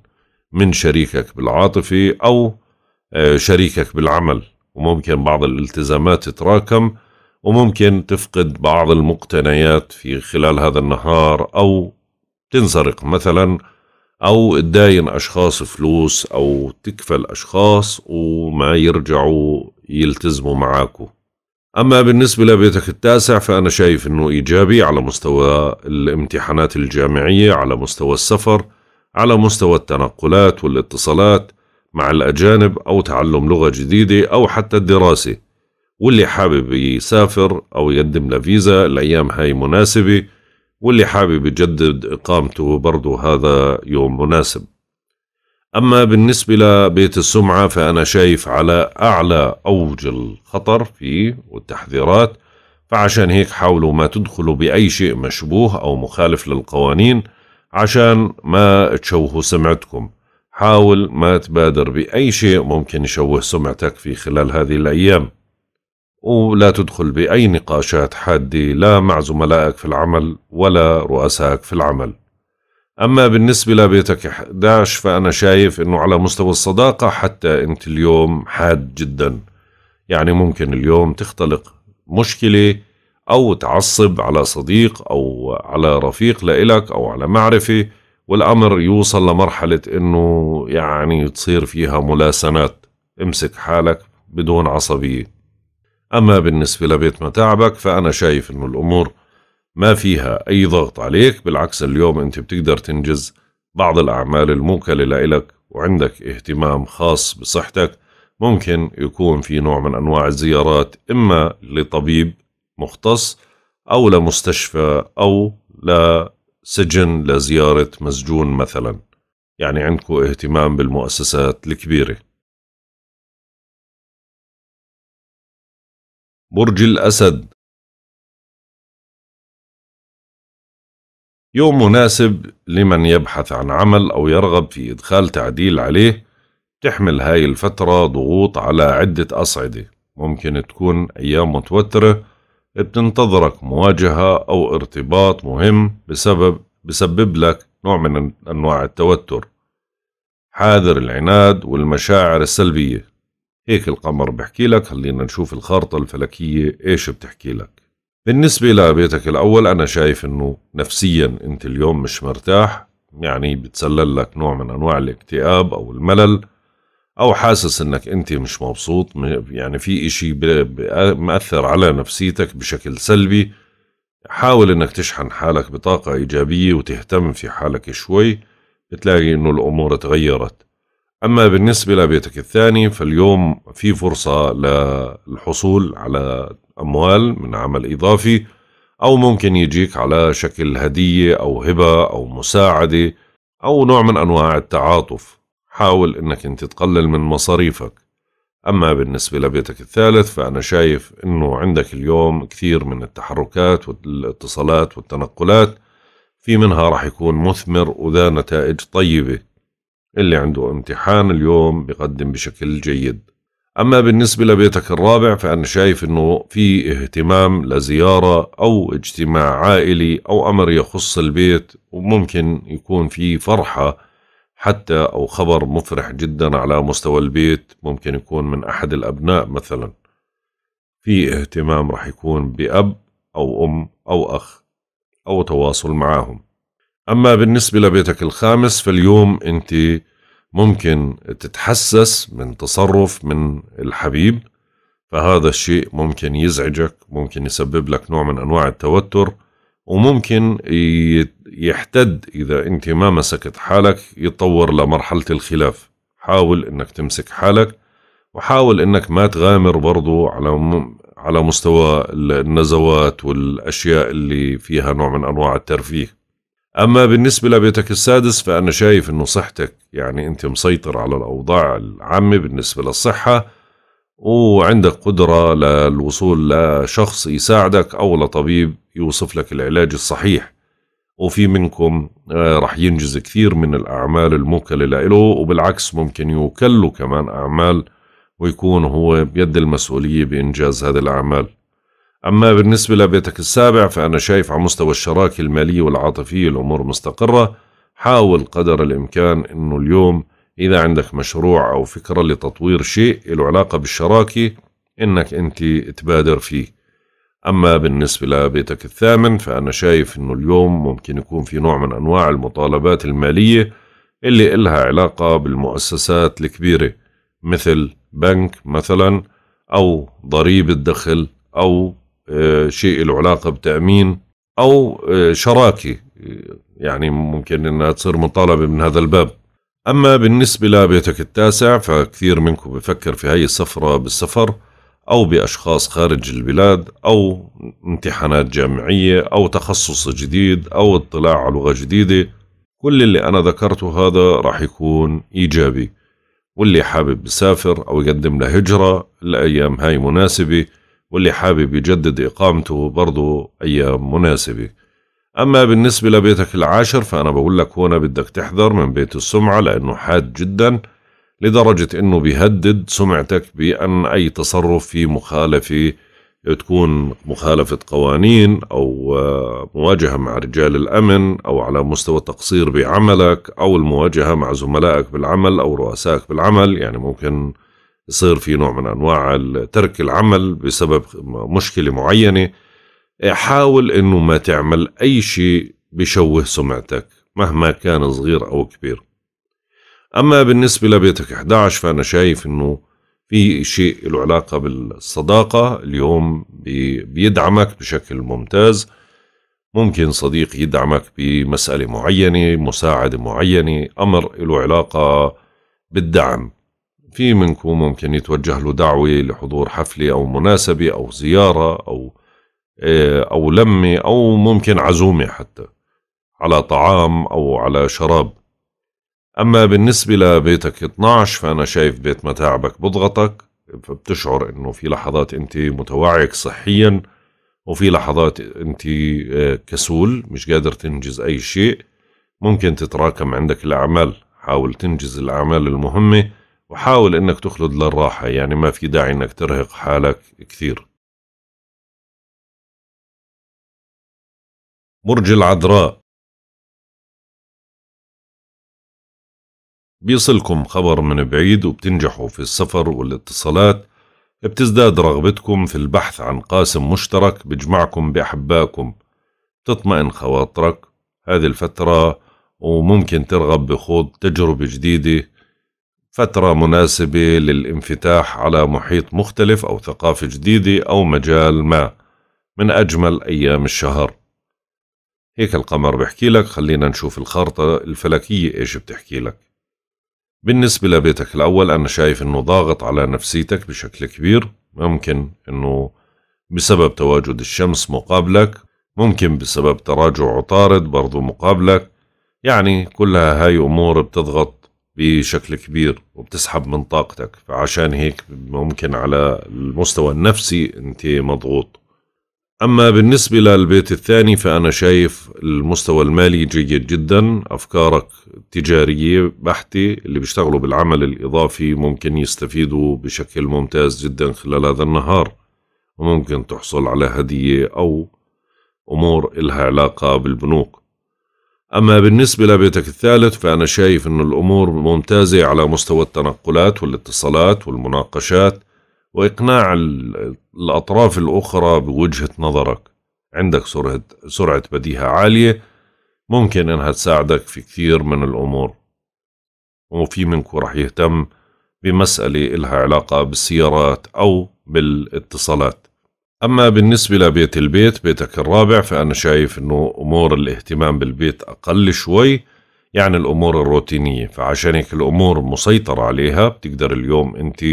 من شريكك بالعاطفة أو آه، شريكك بالعمل وممكن بعض الالتزامات تتراكم وممكن تفقد بعض المقتنيات في خلال هذا النهار أو تنسرق مثلا أو تداين أشخاص فلوس أو تكفل أشخاص وما يرجعوا يلتزموا معاكم أما بالنسبة لبيتك التاسع فأنا شايف أنه إيجابي على مستوى الامتحانات الجامعية على مستوى السفر على مستوى التنقلات والاتصالات مع الأجانب أو تعلم لغة جديدة أو حتى الدراسة واللي حابب يسافر أو يقدم لفيزا الأيام هاي مناسبة واللي حابب يجدد إقامته برضه هذا يوم مناسب أما بالنسبة لبيت السمعة فأنا شايف على أعلى أوج الخطر فيه والتحذيرات فعشان هيك حاولوا ما تدخلوا بأي شيء مشبوه أو مخالف للقوانين عشان ما تشوهوا سمعتكم حاول ما تبادر بأي شيء ممكن يشوه سمعتك في خلال هذه الأيام ولا تدخل بأي نقاشات حادة لا مع زملائك في العمل ولا رؤسائك في العمل أما بالنسبة لبيتك 11 فأنا شايف أنه على مستوى الصداقة حتى أنت اليوم حاد جدا يعني ممكن اليوم تختلق مشكلة أو تعصب على صديق أو على رفيق لإلك أو على معرفة والأمر يوصل لمرحلة أنه يعني تصير فيها ملاسنات امسك حالك بدون عصبية أما بالنسبة لبيت متاعبك فأنا شايف أنه الأمور ما فيها أي ضغط عليك بالعكس اليوم أنت بتقدر تنجز بعض الأعمال الموكلة لإلك وعندك اهتمام خاص بصحتك ممكن يكون في نوع من أنواع الزيارات إما لطبيب مختص أو لمستشفى أو لسجن لزيارة مسجون مثلا يعني عندكم اهتمام بالمؤسسات الكبيرة برج الأسد يوم مناسب لمن يبحث عن عمل أو يرغب في إدخال تعديل عليه تحمل هاي الفترة ضغوط على عدة أصعدة ممكن تكون أيام متوترة بتنتظرك مواجهة أو ارتباط مهم بسبب بسبب لك نوع من أنواع التوتر حاذر العناد والمشاعر السلبية هيك القمر بحكي لك خلينا نشوف الخارطة الفلكية ايش بتحكي لك بالنسبة لبيتك الأول أنا شايف أنه نفسيا أنت اليوم مش مرتاح يعني بتسلل لك نوع من أنواع الاكتئاب أو الملل أو حاسس أنك أنت مش مبسوط يعني في إشي مأثر على نفسيتك بشكل سلبي حاول أنك تشحن حالك بطاقة إيجابية وتهتم في حالك شوي بتلاقي أنه الأمور تغيرت أما بالنسبة لبيتك الثاني فاليوم في فرصة للحصول على أموال من عمل إضافي أو ممكن يجيك على شكل هدية أو هبة أو مساعدة أو نوع من أنواع التعاطف حاول أنك أنت تقلل من مصاريفك أما بالنسبة لبيتك الثالث فأنا شايف أنه عندك اليوم كثير من التحركات والاتصالات والتنقلات في منها راح يكون مثمر وذا نتائج طيبة اللي عنده امتحان اليوم بقدم بشكل جيد أما بالنسبة لبيتك الرابع فأنا شايف أنه في اهتمام لزيارة أو اجتماع عائلي أو أمر يخص البيت وممكن يكون في فرحة حتى أو خبر مفرح جدا على مستوى البيت ممكن يكون من أحد الأبناء مثلا في اهتمام رح يكون بأب أو أم أو أخ أو تواصل معهم أما بالنسبة لبيتك الخامس فاليوم أنت ممكن تتحسس من تصرف من الحبيب فهذا الشيء ممكن يزعجك ممكن يسبب لك نوع من أنواع التوتر وممكن يحتد إذا أنت ما مسكت حالك يتطور لمرحلة الخلاف حاول أنك تمسك حالك وحاول أنك ما تغامر برضو على على مستوى النزوات والأشياء اللي فيها نوع من أنواع الترفيه أما بالنسبة لبيتك السادس فأنا شايف أنه صحتك يعني أنت مسيطر على الأوضاع العامة بالنسبة للصحة وعندك قدرة للوصول لشخص يساعدك أو لطبيب يوصف لك العلاج الصحيح وفي منكم آه، رح ينجز كثير من الأعمال الموكلة له وبالعكس ممكن يوكله كمان أعمال ويكون هو بيد المسؤولية بإنجاز هذه الأعمال أما بالنسبة لبيتك السابع فأنا شايف على مستوى الشراكة المالية والعاطفية الأمور مستقرة حاول قدر الإمكان أنه اليوم إذا عندك مشروع أو فكرة لتطوير شيء له علاقة بالشراكة أنك أنت تبادر فيه أما بالنسبة لبيتك الثامن فأنا شايف أنه اليوم ممكن يكون في نوع من أنواع المطالبات المالية اللي إلها علاقة بالمؤسسات الكبيرة مثل بنك مثلا أو ضريبة دخل أو آه، شيء له علاقة بتأمين أو آه، شراكة آه، يعني ممكن أنها تصير مطالبة من هذا الباب أما بالنسبة لبيتك التاسع فكثير منكم بفكر في هاي السفرة بالسفر أو بأشخاص خارج البلاد أو امتحانات جامعية أو تخصص جديد أو اطلاع على لغة جديدة كل اللي أنا ذكرته هذا راح يكون إيجابي واللي حابب يسافر أو يقدم لهجرة الأيام هاي مناسبة واللي حابب يجدد إقامته برضه أيام مناسبة أما بالنسبة لبيتك العاشر فأنا بقول لك هنا بدك تحذر من بيت السمعة لأنه حاد جدا لدرجة أنه بيهدد سمعتك بأن أي تصرف في مخالفة تكون مخالفة قوانين أو آه، مواجهة مع رجال الأمن أو على مستوى تقصير بعملك أو المواجهة مع زملائك بالعمل أو رؤسائك بالعمل يعني ممكن يصير في نوع من انواع ترك العمل بسبب مشكله معينه إيه، حاول انه ما تعمل اي شيء بشوه سمعتك مهما كان صغير او كبير اما بالنسبه لبيتك 11 فانا شايف انه في شيء له علاقه بالصداقه اليوم بيدعمك بشكل ممتاز ممكن صديق يدعمك بمساله معينه مساعده معينه امر له علاقه بالدعم في منكم ممكن يتوجه له دعوة لحضور حفلة أو مناسبة أو زيارة أو آه، أو لمة أو ممكن عزومة حتى على طعام أو على شراب أما بالنسبة لبيتك 12 فأنا شايف بيت متاعبك بضغطك فبتشعر إنه في لحظات أنت متوعك صحيا وفي لحظات أنت آه، كسول مش قادر تنجز أي شيء ممكن تتراكم عندك الأعمال حاول تنجز الأعمال المهمة وحاول انك تخلد للراحة يعني ما في داعي انك ترهق حالك كثير برج العذراء بيصلكم خبر من بعيد وبتنجحوا في السفر والاتصالات بتزداد رغبتكم في البحث عن قاسم مشترك بجمعكم بأحبائكم تطمئن خواطرك هذه الفترة وممكن ترغب بخوض تجربة جديدة فترة مناسبة للانفتاح على محيط مختلف أو ثقافة جديدة أو مجال ما من أجمل أيام الشهر هيك القمر بحكي لك خلينا نشوف الخارطة الفلكية إيش بتحكي لك بالنسبة لبيتك الأول أنا شايف أنه ضاغط على نفسيتك بشكل كبير ممكن أنه بسبب تواجد الشمس مقابلك ممكن بسبب تراجع عطارد برضو مقابلك يعني كلها هاي أمور بتضغط بشكل كبير وبتسحب من طاقتك فعشان هيك ممكن على المستوى النفسي انت مضغوط اما بالنسبة للبيت الثاني فانا شايف المستوى المالي جيد جدا افكارك تجارية بحتة اللي بيشتغلوا بالعمل الاضافي ممكن يستفيدوا بشكل ممتاز جدا خلال هذا النهار وممكن تحصل على هدية او امور الها علاقة بالبنوك أما بالنسبة لبيتك الثالث فأنا شايف أن الأمور ممتازة على مستوى التنقلات والاتصالات والمناقشات وإقناع الأطراف الأخرى بوجهة نظرك عندك سرعة, سرعة بديهة عالية ممكن أنها تساعدك في كثير من الأمور وفي منك رح يهتم بمسألة إلها علاقة بالسيارات أو بالاتصالات أما بالنسبة لبيت البيت بيتك الرابع فأنا شايف أنه أمور الاهتمام بالبيت أقل شوي يعني الأمور الروتينية فعشان هيك الأمور مسيطرة عليها بتقدر اليوم أنت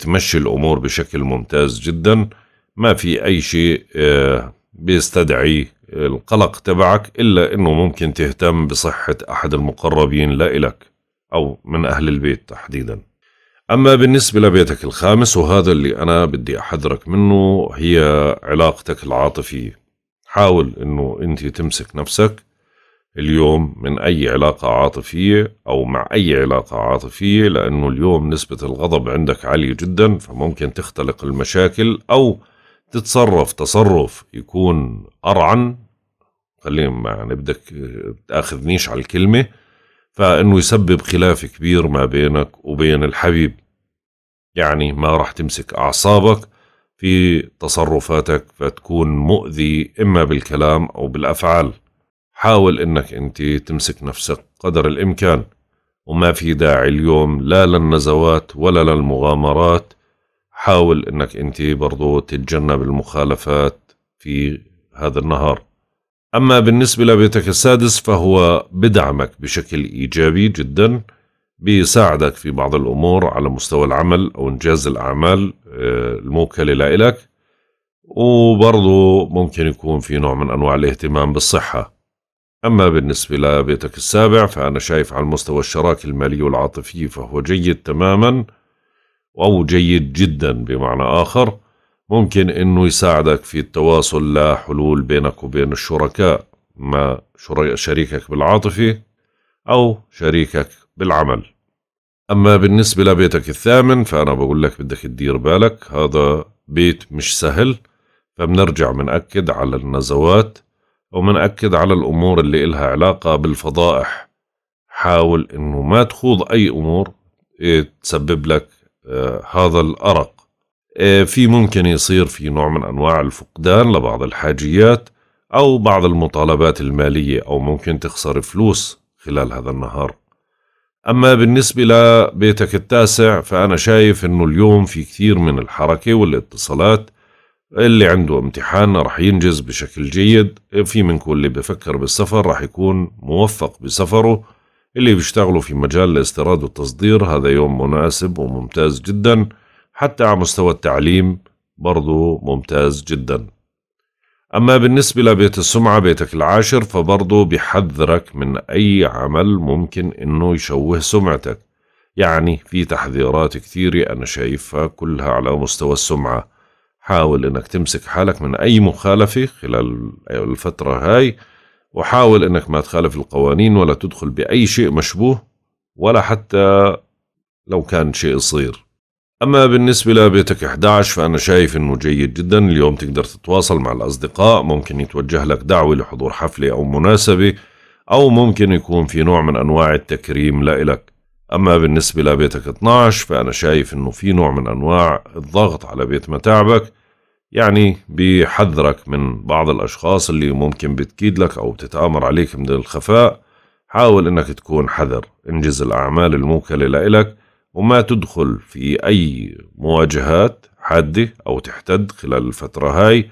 تمشي الأمور بشكل ممتاز جدا ما في أي شيء آه، بيستدعي القلق تبعك إلا أنه ممكن تهتم بصحة أحد المقربين لإلك أو من أهل البيت تحديداً أما بالنسبة لبيتك الخامس وهذا اللي أنا بدي أحذرك منه هي علاقتك العاطفية حاول أنه أنت تمسك نفسك اليوم من أي علاقة عاطفية أو مع أي علاقة عاطفية لأنه اليوم نسبة الغضب عندك عالية جدا فممكن تختلق المشاكل أو تتصرف تصرف يكون أرعن خلينا يعني بدك تاخذنيش على الكلمة فإنه يسبب خلاف كبير ما بينك وبين الحبيب يعني ما راح تمسك أعصابك في تصرفاتك فتكون مؤذي إما بالكلام أو بالأفعال حاول إنك أنت تمسك نفسك قدر الإمكان وما في داعي اليوم لا للنزوات ولا للمغامرات حاول انك انت برضو تتجنب المخالفات في هذا النهار اما بالنسبة لبيتك السادس فهو بدعمك بشكل ايجابي جدا بيساعدك في بعض الأمور على مستوى العمل أو إنجاز الأعمال آه، الموكلة لإلك وبرضه ممكن يكون في نوع من أنواع الاهتمام بالصحة أما بالنسبة لبيتك السابع فأنا شايف على المستوى الشراكة المالية والعاطفية فهو جيد تماما أو جيد جدا بمعنى آخر ممكن أنه يساعدك في التواصل لحلول بينك وبين الشركاء ما شريكك بالعاطفي أو شريكك بالعمل أما بالنسبة لبيتك الثامن فأنا بقول لك بدك تدير بالك هذا بيت مش سهل فبنرجع منأكد على النزوات ومنأكد على الأمور اللي إلها علاقة بالفضائح حاول إنه ما تخوض أي أمور إيه، تسبب لك آه، هذا الأرق إيه، في ممكن يصير في نوع من أنواع الفقدان لبعض الحاجيات أو بعض المطالبات المالية أو ممكن تخسر فلوس خلال هذا النهار أما بالنسبة لبيتك التاسع فأنا شايف إنه اليوم في كثير من الحركة والاتصالات اللي عنده امتحان رح ينجز بشكل جيد في منكم اللي بفكر بالسفر رح يكون موفق بسفره اللي بيشتغلوا في مجال الاستيراد والتصدير هذا يوم مناسب وممتاز جدا حتى على مستوى التعليم برضه ممتاز جداً أما بالنسبة لبيت السمعة بيتك العاشر فبرضه بحذرك من أي عمل ممكن إنه يشوه سمعتك يعني في تحذيرات كثيرة أنا شايفها كلها على مستوى السمعة حاول إنك تمسك حالك من أي مخالفة خلال الفترة هاي وحاول إنك ما تخالف القوانين ولا تدخل بأي شيء مشبوه ولا حتى لو كان شيء صغير أما بالنسبة لبيتك 11 فأنا شايف إنه جيد جدا اليوم تقدر تتواصل مع الأصدقاء ممكن يتوجه لك دعوة لحضور حفلة أو مناسبة أو ممكن يكون في نوع من أنواع التكريم لإلك أما بالنسبة لبيتك 12 فأنا شايف إنه في نوع من أنواع الضغط على بيت متاعبك يعني بحذرك من بعض الأشخاص اللي ممكن بتكيد لك أو بتتآمر عليك من الخفاء حاول إنك تكون حذر انجز الأعمال الموكلة لإلك وما تدخل في أي مواجهات حادة أو تحتد خلال الفترة هاي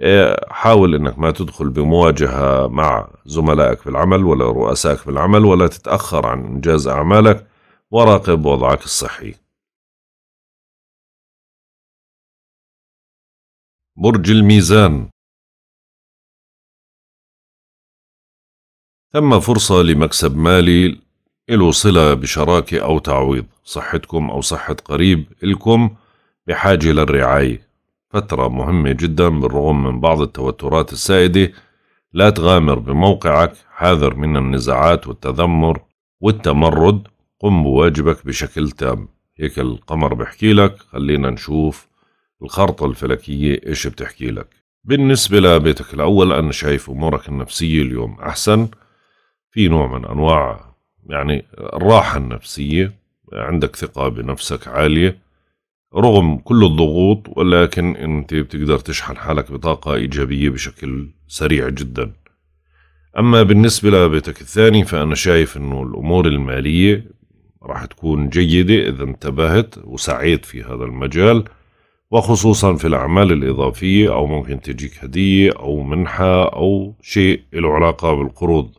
إيه، حاول انك ما تدخل بمواجهة مع زملائك بالعمل ولا رؤسائك بالعمل ولا تتأخر عن إنجاز أعمالك وراقب وضعك الصحي برج الميزان ثم فرصة لمكسب مالي إلو صلة بشراكة أو تعويض صحتكم أو صحة قريب إلكم بحاجة للرعاية فترة مهمة جدا بالرغم من بعض التوترات السائدة لا تغامر بموقعك حاذر من النزاعات والتذمر والتمرد قم بواجبك بشكل تام هيك القمر بحكي لك خلينا نشوف الخرطة الفلكية إيش بتحكي لك بالنسبة لبيتك الأول أنا شايف أمورك النفسية اليوم أحسن في نوع من أنواع يعني الراحة النفسية عندك ثقة بنفسك عالية رغم كل الضغوط ولكن انت بتقدر تشحن حالك بطاقة ايجابية بشكل سريع جدا اما بالنسبة لبيتك الثاني فانا شايف انه الامور المالية راح تكون جيدة اذا انتبهت وسعيت في هذا المجال وخصوصا في الأعمال الإضافية أو ممكن تجيك هدية أو منحة أو شيء له علاقة بالقروض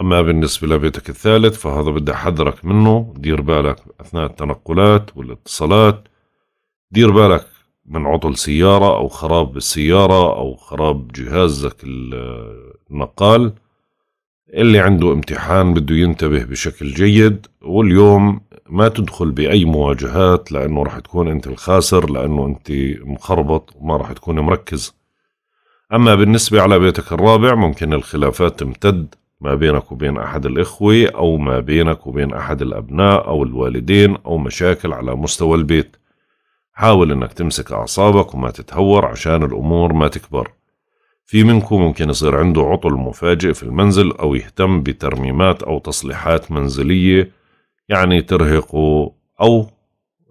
أما بالنسبة لبيتك الثالث فهذا بدي أحذرك منه دير بالك أثناء التنقلات والاتصالات دير بالك من عطل سيارة أو خراب بالسيارة أو خراب جهازك النقال اللي عنده امتحان بده ينتبه بشكل جيد واليوم ما تدخل بأي مواجهات لأنه راح تكون أنت الخاسر لأنه أنت مخربط وما راح تكون مركز أما بالنسبة على بيتك الرابع ممكن الخلافات تمتد ما بينك وبين أحد الإخوة أو ما بينك وبين أحد الأبناء أو الوالدين أو مشاكل على مستوى البيت حاول إنك تمسك أعصابك وما تتهور عشان الأمور ما تكبر في منكم ممكن يصير عنده عطل مفاجئ في المنزل أو يهتم بترميمات أو تصليحات منزلية يعني ترهقه أو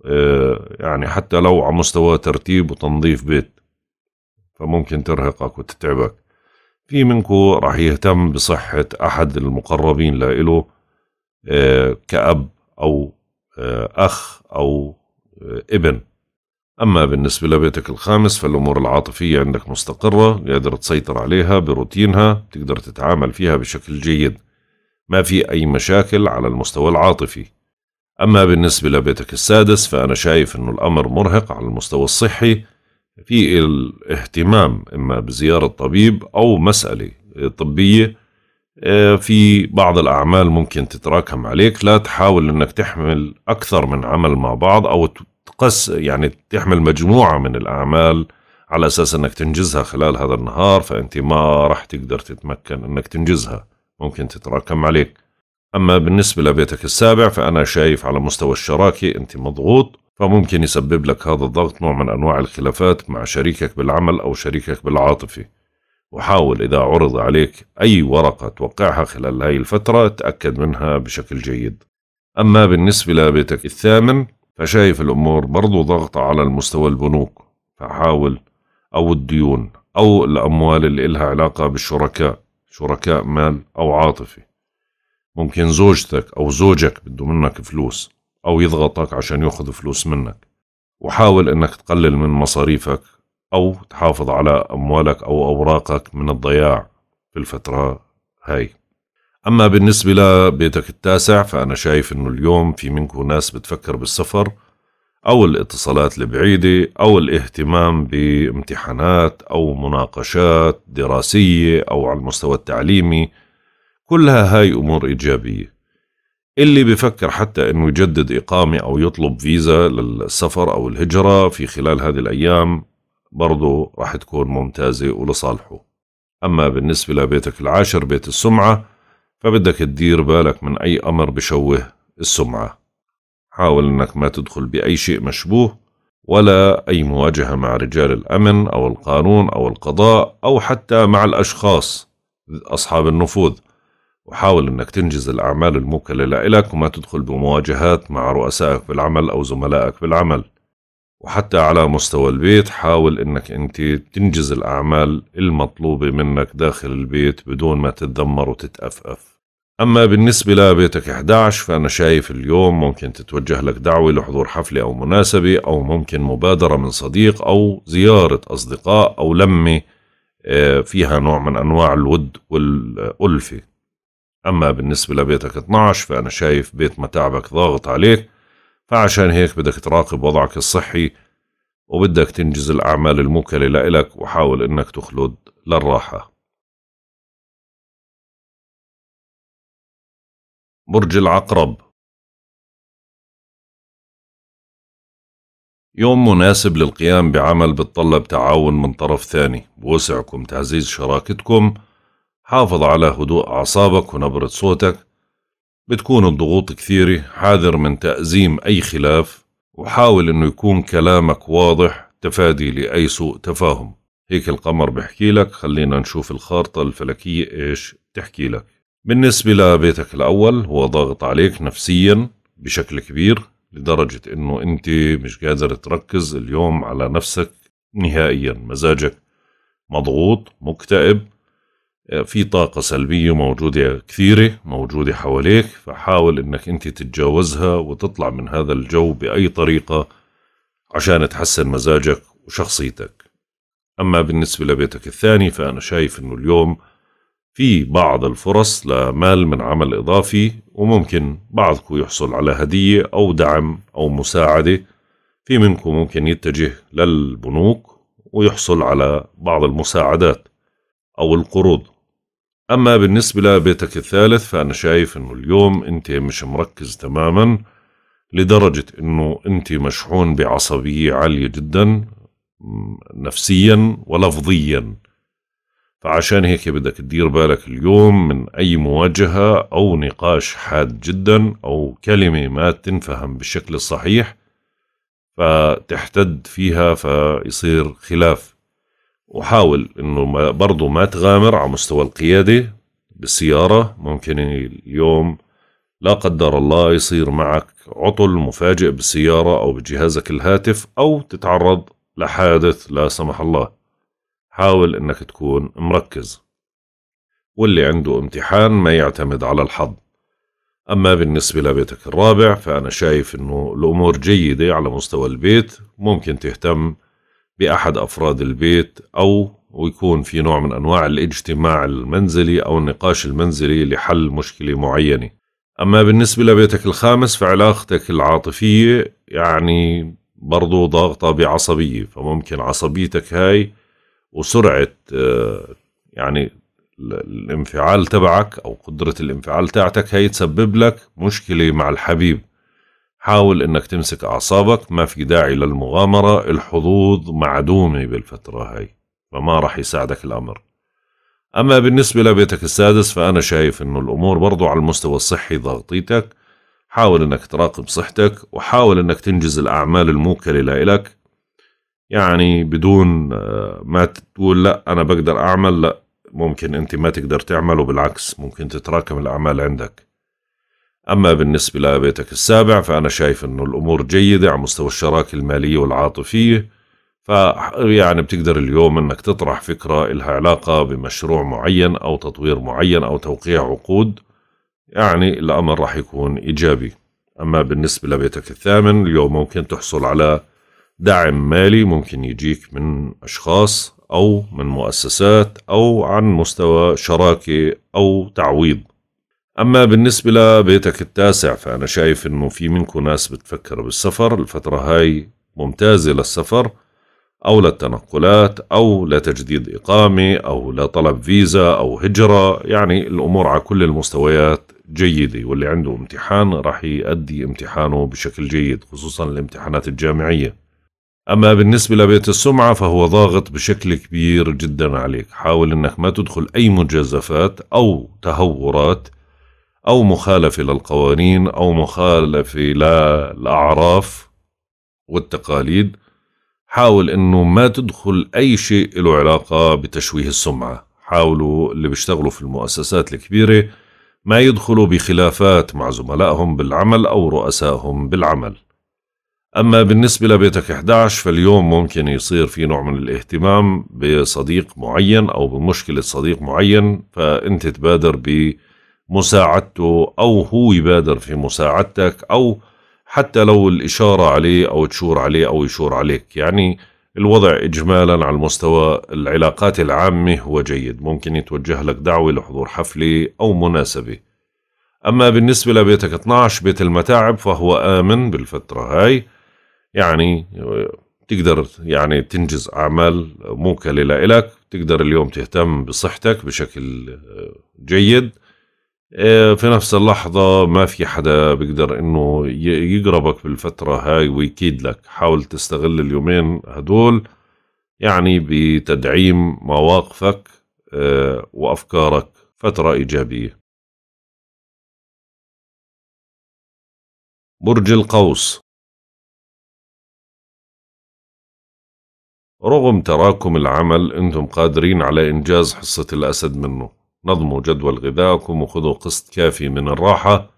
آه، يعني حتى لو على مستوى ترتيب وتنظيف بيت فممكن ترهقك وتتعبك في منكو راح يهتم بصحة أحد المقربين لإله آه، كأب أو آه، أخ أو آه، ابن أما بالنسبة لبيتك الخامس فالأمور العاطفية عندك مستقرة قادر تسيطر عليها بروتينها بتقدر تتعامل فيها بشكل جيد ما في أي مشاكل على المستوى العاطفي أما بالنسبة لبيتك السادس فأنا شايف أنه الأمر مرهق على المستوى الصحي في الاهتمام إما بزيارة طبيب أو مسألة طبية آه، في بعض الأعمال ممكن تتراكم عليك لا تحاول أنك تحمل أكثر من عمل مع بعض أو تقس يعني تحمل مجموعة من الأعمال على أساس أنك تنجزها خلال هذا النهار فأنت ما راح تقدر تتمكن أنك تنجزها ممكن تتراكم عليك أما بالنسبة لبيتك السابع فأنا شايف على مستوى الشراكة أنت مضغوط فممكن يسبب لك هذا الضغط نوع من أنواع الخلافات مع شريكك بالعمل أو شريكك بالعاطفي وحاول إذا عرض عليك أي ورقة توقعها خلال هاي الفترة تأكد منها بشكل جيد أما بالنسبة لبيتك الثامن فشايف الأمور برضو ضغط على المستوى البنوك فحاول أو الديون أو الأموال اللي إلها علاقة بالشركاء شركاء مال أو عاطفي ممكن زوجتك أو زوجك بده منك فلوس أو يضغطك عشان يأخذ فلوس منك وحاول أنك تقلل من مصاريفك أو تحافظ على أموالك أو أوراقك من الضياع في الفترة هاي أما بالنسبة لبيتك التاسع فأنا شايف أنه اليوم في منكم ناس بتفكر بالسفر أو الاتصالات البعيدة أو الاهتمام بامتحانات أو مناقشات دراسية أو على المستوى التعليمي كلها هاي أمور إيجابية اللي بفكر حتى انه يجدد اقامه او يطلب فيزا للسفر او الهجره في خلال هذه الايام برضه راح تكون ممتازه ولصالحه. اما بالنسبه لبيتك العاشر بيت السمعه فبدك تدير بالك من اي امر بشوه السمعه. حاول انك ما تدخل باي شيء مشبوه ولا اي مواجهه مع رجال الامن او القانون او القضاء او حتى مع الاشخاص اصحاب النفوذ وحاول أنك تنجز الأعمال الموكلة لإلك وما تدخل بمواجهات مع رؤسائك بالعمل أو زملائك بالعمل وحتى على مستوى البيت حاول أنك أنت تنجز الأعمال المطلوبة منك داخل البيت بدون ما تتذمر وتتأفف أما بالنسبة لبيتك 11 فأنا شايف اليوم ممكن تتوجه لك دعوة لحضور حفلة أو مناسبة أو ممكن مبادرة من صديق أو زيارة أصدقاء أو لمة آه، فيها نوع من أنواع الود والألفة أما بالنسبة لبيتك 12 فأنا شايف بيت متاعبك ضاغط عليك فعشان هيك بدك تراقب وضعك الصحي وبدك تنجز الأعمال الموكلة لإلك وحاول إنك تخلد للراحة برج العقرب يوم مناسب للقيام بعمل بتطلب تعاون من طرف ثاني بوسعكم تعزيز شراكتكم حافظ على هدوء أعصابك ونبرة صوتك بتكون الضغوط كثيرة حاذر من تأزيم أي خلاف وحاول إنه يكون كلامك واضح تفادي لأي سوء تفاهم هيك القمر بحكي لك خلينا نشوف الخارطة الفلكية إيش تحكي لك بالنسبة لبيتك الأول هو ضاغط عليك نفسيا بشكل كبير لدرجة إنه أنت مش قادر تركز اليوم على نفسك نهائيا مزاجك مضغوط مكتئب في طاقة سلبية موجودة كثيرة موجودة حواليك فحاول انك انت تتجاوزها وتطلع من هذا الجو بأي طريقة عشان تحسن مزاجك وشخصيتك أما بالنسبة لبيتك الثاني فأنا شايف انه اليوم في بعض الفرص لمال من عمل إضافي وممكن بعضكم يحصل على هدية أو دعم أو مساعدة في منكم ممكن يتجه للبنوك ويحصل على بعض المساعدات أو القروض أما بالنسبة لبيتك الثالث فأنا شايف إنه اليوم أنت مش مركز تماما لدرجة إنه أنت مشحون بعصبية عالية جدا نفسيا ولفظيا فعشان هيك بدك تدير بالك اليوم من أي مواجهة أو نقاش حاد جدا أو كلمة ما تنفهم بالشكل الصحيح فتحتد فيها فيصير خلاف وحاول انه برضه ما تغامر على مستوى القياده بالسياره ممكن اليوم لا قدر الله يصير معك عطل مفاجئ بالسياره او بجهازك الهاتف او تتعرض لحادث لا سمح الله حاول انك تكون مركز واللي عنده امتحان ما يعتمد على الحظ أما بالنسبة لبيتك الرابع فأنا شايف أنه الأمور جيدة على مستوى البيت ممكن تهتم باحد افراد البيت او ويكون في نوع من انواع الاجتماع المنزلي او النقاش المنزلي لحل مشكله معينه. اما بالنسبه لبيتك الخامس فعلاقتك العاطفيه يعني برضو ضاغطه بعصبيه فممكن عصبيتك هاي وسرعه آه، يعني الانفعال تبعك او قدره الانفعال تاعتك هاي تسبب لك مشكله مع الحبيب حاول انك تمسك اعصابك ما في داعي للمغامرة الحظوظ معدومة بالفترة هاي فما راح يساعدك الامر اما بالنسبة لبيتك السادس فانا شايف انه الامور برضو على المستوى الصحي ضغطيتك حاول انك تراقب صحتك وحاول انك تنجز الاعمال الموكلة لإلك يعني بدون آه، ما تقول لا انا بقدر اعمل لا ممكن انت ما تقدر تعمل وبالعكس ممكن تتراكم الاعمال عندك أما بالنسبة لبيتك السابع فأنا شايف أنه الأمور جيدة على مستوى الشراكة المالية والعاطفية فيعني بتقدر اليوم أنك تطرح فكرة إلها علاقة بمشروع معين أو تطوير معين أو توقيع عقود يعني الأمر راح يكون إيجابي أما بالنسبة لبيتك الثامن اليوم ممكن تحصل على دعم مالي ممكن يجيك من أشخاص أو من مؤسسات أو عن مستوى شراكة أو تعويض أما بالنسبة لبيتك التاسع فأنا شايف إنه في منكم ناس بتفكر بالسفر الفترة هاي ممتازة للسفر أو للتنقلات أو لتجديد إقامة أو لطلب فيزا أو هجرة يعني الأمور على كل المستويات جيدة واللي عنده امتحان راح يؤدي امتحانه بشكل جيد خصوصا الامتحانات الجامعية أما بالنسبة لبيت السمعة فهو ضاغط بشكل كبير جدا عليك حاول أنك ما تدخل أي مجازفات أو تهورات أو مخالفة للقوانين أو مخالفة للأعراف والتقاليد حاول انه ما تدخل اي شيء له علاقه بتشويه السمعه حاولوا اللي بيشتغلوا في المؤسسات الكبيره ما يدخلوا بخلافات مع زملائهم بالعمل او رؤسائهم بالعمل اما بالنسبه لبيتك 11 فاليوم ممكن يصير في نوع من الاهتمام بصديق معين او بمشكله صديق معين فانت تبادر بمشكلة مساعدته أو هو يبادر في مساعدتك أو حتى لو الإشارة عليه أو تشور عليه أو يشور عليك يعني الوضع إجمالا على المستوى العلاقات العامة هو جيد ممكن يتوجه لك دعوة لحضور حفلة أو مناسبة أما بالنسبة لبيتك 12 بيت المتاعب فهو آمن بالفترة هاي يعني تقدر يعني تنجز أعمال موكلة لإلك تقدر اليوم تهتم بصحتك بشكل جيد إيه، في نفس اللحظة ما في حدا بيقدر انه يقربك بالفترة هاي ويكيد لك حاول تستغل اليومين هدول يعني بتدعيم مواقفك إيه، وأفكارك فترة إيجابية برج القوس رغم تراكم العمل انتم قادرين على انجاز حصة الاسد منه نظموا جدول غذائكم وخذوا قسط كافي من الراحة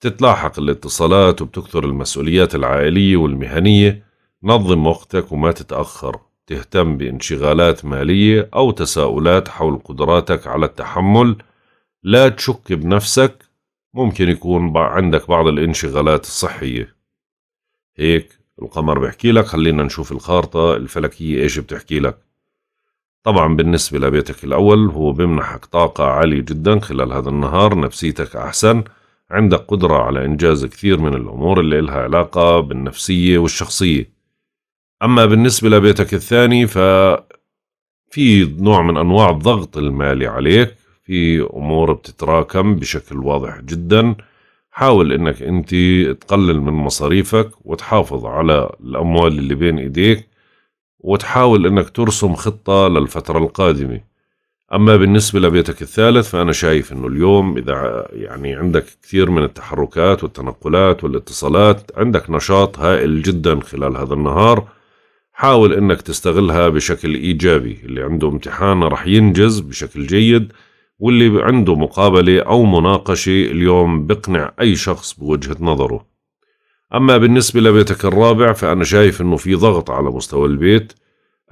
تتلاحق الاتصالات وبتكثر المسؤوليات العائلية والمهنية نظم وقتك وما تتأخر تهتم بانشغالات مالية أو تساؤلات حول قدراتك على التحمل لا تشك بنفسك ممكن يكون عندك بعض الانشغالات الصحية هيك القمر بيحكي لك خلينا نشوف الخارطة الفلكية ايش بتحكي لك طبعا بالنسبة لبيتك الأول هو بمنحك طاقة عالية جدا خلال هذا النهار نفسيتك أحسن عندك قدرة على إنجاز كثير من الأمور اللي إلها علاقة بالنفسية والشخصية أما بالنسبة لبيتك الثاني ف في نوع من أنواع الضغط المالي عليك في أمور بتتراكم بشكل واضح جدا حاول إنك أنت تقلل من مصاريفك وتحافظ على الأموال اللي بين إيديك وتحاول أنك ترسم خطة للفترة القادمة أما بالنسبة لبيتك الثالث فأنا شايف أنه اليوم إذا يعني عندك كثير من التحركات والتنقلات والاتصالات عندك نشاط هائل جدا خلال هذا النهار حاول أنك تستغلها بشكل إيجابي اللي عنده امتحان رح ينجز بشكل جيد واللي عنده مقابلة أو مناقشة اليوم بقنع أي شخص بوجهة نظره أما بالنسبة لبيتك الرابع فأنا شايف إنه في ضغط على مستوى البيت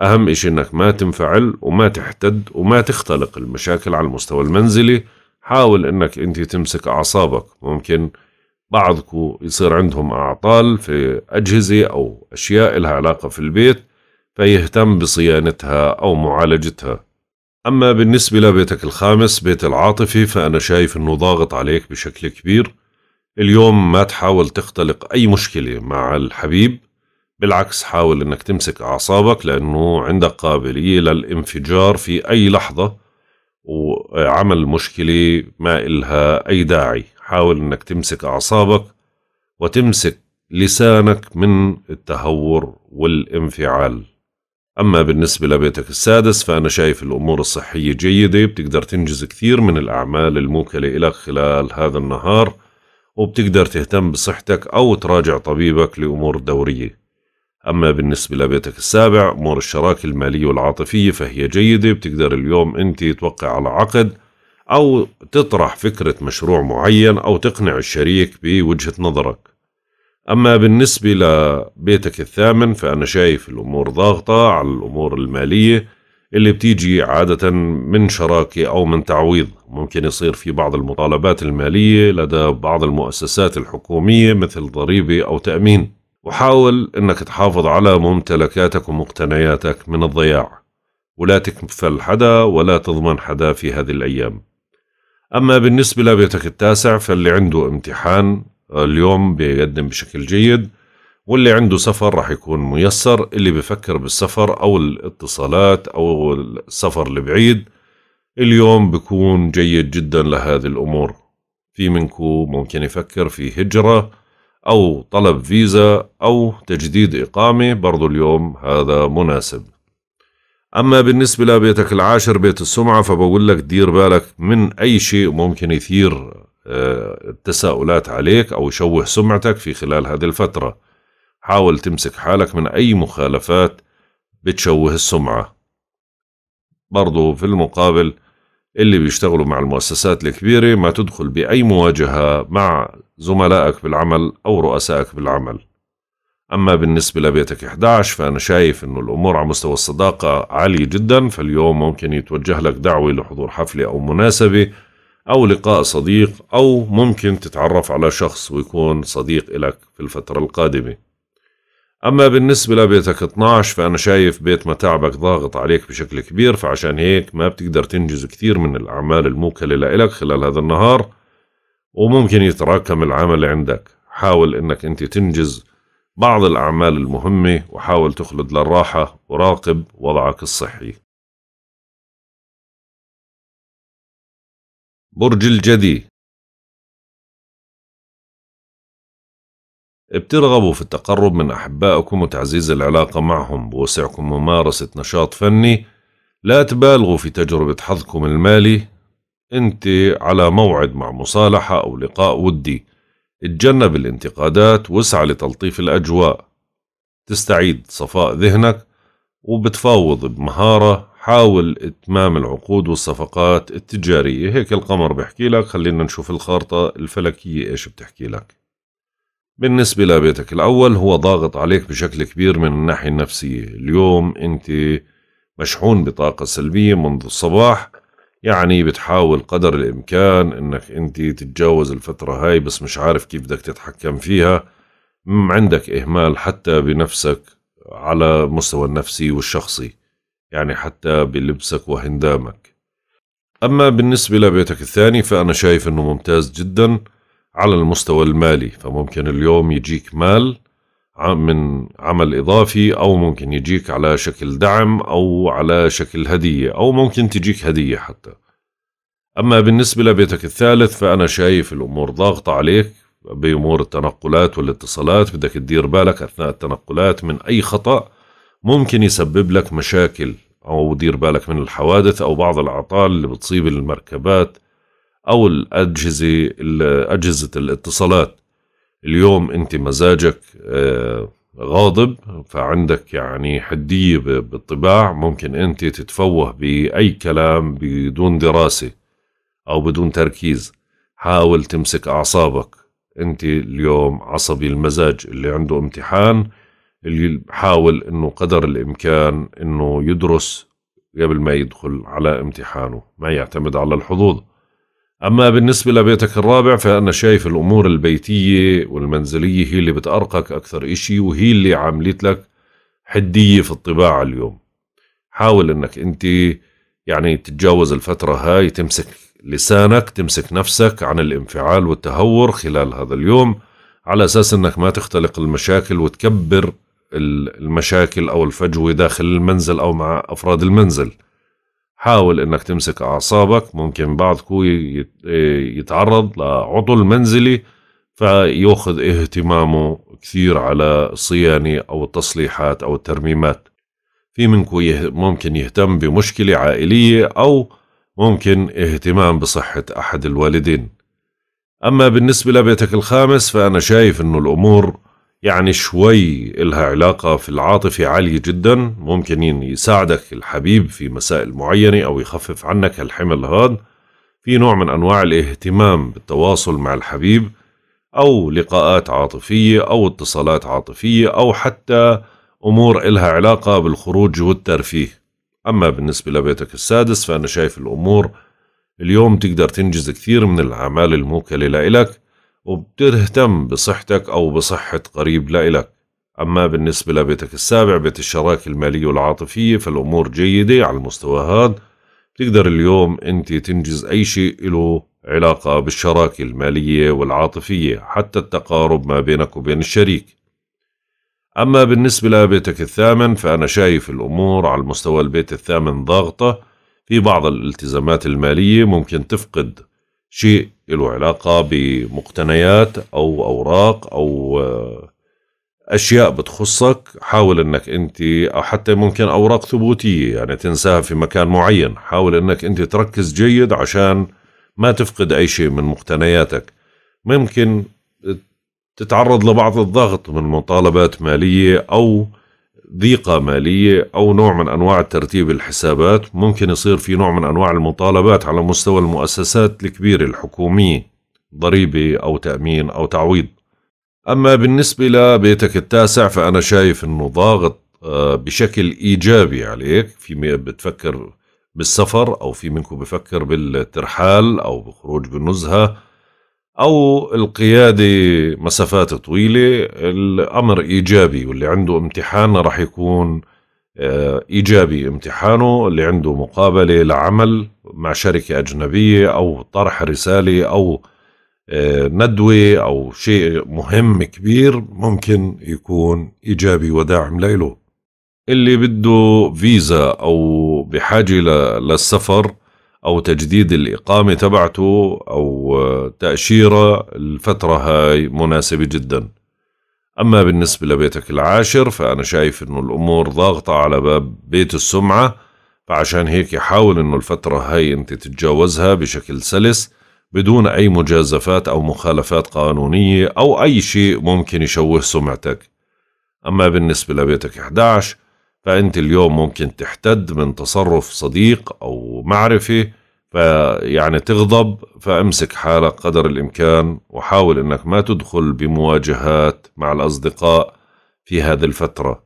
أهم إشي إنك ما تنفعل وما تحتد وما تختلق المشاكل على المستوى المنزلي حاول إنك أنت تمسك أعصابك ممكن بعضكو يصير عندهم أعطال في أجهزة أو أشياء لها علاقة في البيت فيهتم بصيانتها أو معالجتها أما بالنسبة لبيتك الخامس بيت العاطفي فأنا شايف إنه ضاغط عليك بشكل كبير اليوم ما تحاول تختلق أي مشكلة مع الحبيب بالعكس حاول أنك تمسك أعصابك لأنه عندك قابلية للانفجار في أي لحظة وعمل مشكلة ما إلها أي داعي حاول أنك تمسك أعصابك وتمسك لسانك من التهور والانفعال أما بالنسبة لبيتك السادس فأنا شايف الأمور الصحية جيدة بتقدر تنجز كثير من الأعمال الموكلة إليك خلال هذا النهار وبتقدر تهتم بصحتك أو تراجع طبيبك لأمور دورية أما بالنسبة لبيتك السابع أمور الشراكة المالية والعاطفية فهي جيدة بتقدر اليوم أنت توقع على عقد أو تطرح فكرة مشروع معين أو تقنع الشريك بوجهة نظرك أما بالنسبة لبيتك الثامن فأنا شايف الأمور ضاغطة على الأمور المالية اللي بتيجي عادة من شراكة أو من تعويض ممكن يصير في بعض المطالبات المالية لدى بعض المؤسسات الحكومية مثل ضريبة أو تأمين وحاول أنك تحافظ على ممتلكاتك ومقتنياتك من الضياع ولا تكفل حدا ولا تضمن حدا في هذه الأيام أما بالنسبة لبيتك التاسع فاللي عنده امتحان آه، اليوم بيقدم بشكل جيد واللي عنده سفر راح يكون ميسر اللي بفكر بالسفر أو الاتصالات أو السفر البعيد اليوم بكون جيد جدا لهذه الأمور في منكو ممكن يفكر في هجرة أو طلب فيزا أو تجديد إقامة برضو اليوم هذا مناسب أما بالنسبة لبيتك العاشر بيت السمعة فبقول لك دير بالك من أي شيء ممكن يثير آه، التساؤلات عليك أو يشوه سمعتك في خلال هذه الفترة حاول تمسك حالك من أي مخالفات بتشوه السمعة برضو في المقابل اللي بيشتغلوا مع المؤسسات الكبيرة ما تدخل بأي مواجهة مع زملائك بالعمل أو رؤسائك بالعمل أما بالنسبة لبيتك 11 فأنا شايف أنه الأمور على مستوى الصداقة عالية جدا فاليوم ممكن يتوجه لك دعوة لحضور حفلة أو مناسبة أو لقاء صديق أو ممكن تتعرف على شخص ويكون صديق إلك في الفترة القادمة أما بالنسبة لبيتك 12 فأنا شايف بيت متاعبك ضاغط عليك بشكل كبير فعشان هيك ما بتقدر تنجز كثير من الأعمال الموكلة لإلك خلال هذا النهار وممكن يتراكم العمل عندك حاول إنك أنت تنجز بعض الأعمال المهمة وحاول تخلد للراحة وراقب وضعك الصحي برج الجدي بترغبوا في التقرب من أحبائكم وتعزيز العلاقة معهم بوسعكم ممارسة نشاط فني لا تبالغوا في تجربة حظكم المالي أنت على موعد مع مصالحة أو لقاء ودي اتجنب الانتقادات واسعى لتلطيف الأجواء تستعيد صفاء ذهنك وبتفاوض بمهارة حاول إتمام العقود والصفقات التجارية هيك القمر بحكي لك خلينا نشوف الخارطة الفلكية إيش بتحكي لك بالنسبة لبيتك الأول هو ضاغط عليك بشكل كبير من الناحية النفسية اليوم أنت مشحون بطاقة سلبية منذ الصباح يعني بتحاول قدر الإمكان أنك أنت تتجاوز الفترة هاي بس مش عارف كيف بدك تتحكم فيها عندك إهمال حتى بنفسك على مستوى النفسي والشخصي يعني حتى بلبسك وهندامك أما بالنسبة لبيتك الثاني فأنا شايف أنه ممتاز جداً على المستوى المالي فممكن اليوم يجيك مال من عمل إضافي أو ممكن يجيك على شكل دعم أو على شكل هدية أو ممكن تجيك هدية حتى أما بالنسبة لبيتك الثالث فأنا شايف الأمور ضاغطة عليك بأمور التنقلات والاتصالات بدك تدير بالك أثناء التنقلات من أي خطأ ممكن يسبب لك مشاكل أو دير بالك من الحوادث أو بعض الأعطال اللي بتصيب المركبات أو الأجهزة أجهزة الاتصالات اليوم أنت مزاجك آه، غاضب فعندك يعني حدية بالطباع ممكن أنت تتفوه بأي كلام بدون دراسة أو بدون تركيز حاول تمسك أعصابك أنت اليوم عصبي المزاج اللي عنده امتحان اللي حاول أنه قدر الإمكان أنه يدرس قبل ما يدخل على امتحانه ما يعتمد على الحظوظ أما بالنسبة لبيتك الرابع فأنا شايف الأمور البيتية والمنزلية هي اللي بتأرقك أكثر إشي وهي اللي عملت لك حدية في الطباعة اليوم حاول أنك أنت يعني تتجاوز الفترة هاي تمسك لسانك تمسك نفسك عن الانفعال والتهور خلال هذا اليوم على أساس أنك ما تختلق المشاكل وتكبر المشاكل أو الفجوة داخل المنزل أو مع أفراد المنزل حاول انك تمسك اعصابك ممكن بعضكو يتعرض لعطل منزلي فيأخذ اهتمامه كثير على الصيانة أو التصليحات أو الترميمات في منكو ممكن يهتم بمشكلة عائلية أو ممكن اهتمام بصحة أحد الوالدين أما بالنسبة لبيتك الخامس فأنا شايف أنه الأمور يعني شوي إلها علاقة في العاطفة عالية جدا ممكن يساعدك الحبيب في مسائل معينة أو يخفف عنك الحمل هذا في نوع من أنواع الاهتمام بالتواصل مع الحبيب أو لقاءات عاطفية أو اتصالات عاطفية أو حتى أمور إلها علاقة بالخروج والترفيه أما بالنسبة لبيتك السادس فأنا شايف الأمور اليوم تقدر تنجز كثير من الأعمال الموكلة لإلك وبتهتم بصحتك أو بصحة قريب لإلك أما بالنسبة لبيتك السابع بيت الشراكة المالية والعاطفية فالأمور جيدة على المستوى هذا بتقدر اليوم أنت تنجز أي شيء له علاقة بالشراكة المالية والعاطفية حتى التقارب ما بينك وبين الشريك أما بالنسبة لبيتك الثامن فأنا شايف الأمور على المستوى البيت الثامن ضاغطة في بعض الالتزامات المالية ممكن تفقد شيء له علاقة بمقتنيات أو أوراق أو آه، أشياء بتخصك حاول أنك أنت أو حتى ممكن أوراق ثبوتية يعني تنساها في مكان معين حاول أنك أنت تركز جيد عشان ما تفقد أي شيء من مقتنياتك ممكن تتعرض لبعض الضغط من مطالبات مالية أو ضيقة مالية أو نوع من أنواع ترتيب الحسابات ممكن يصير في نوع من أنواع المطالبات على مستوى المؤسسات الكبيرة الحكومية ضريبة أو تأمين أو تعويض أما بالنسبة لبيتك التاسع فأنا شايف أنه ضاغط آه، بشكل إيجابي عليك في بتفكر بالسفر أو في منكم بفكر بالترحال أو بخروج بالنزهة أو القيادة مسافات طويلة الأمر إيجابي واللي عنده امتحان رح يكون آه، إيجابي امتحانه اللي عنده مقابلة لعمل مع شركة أجنبية أو طرح رسالة أو آه، ندوة أو شيء مهم كبير ممكن يكون إيجابي وداعم لإله اللي بده فيزا أو بحاجة للسفر او تجديد الاقامه تبعته او تاشيره الفتره هاي مناسبه جدا اما بالنسبه لبيتك العاشر فانا شايف انه الامور ضاغطه على باب بيت السمعه فعشان هيك يحاول انه الفتره هاي انت تتجاوزها بشكل سلس بدون اي مجازفات او مخالفات قانونيه او اي شيء ممكن يشوه سمعتك اما بالنسبه لبيتك 11 فأنت اليوم ممكن تحتد من تصرف صديق أو معرفة فيعني تغضب فامسك حالك قدر الإمكان وحاول أنك ما تدخل بمواجهات مع الأصدقاء في هذه الفترة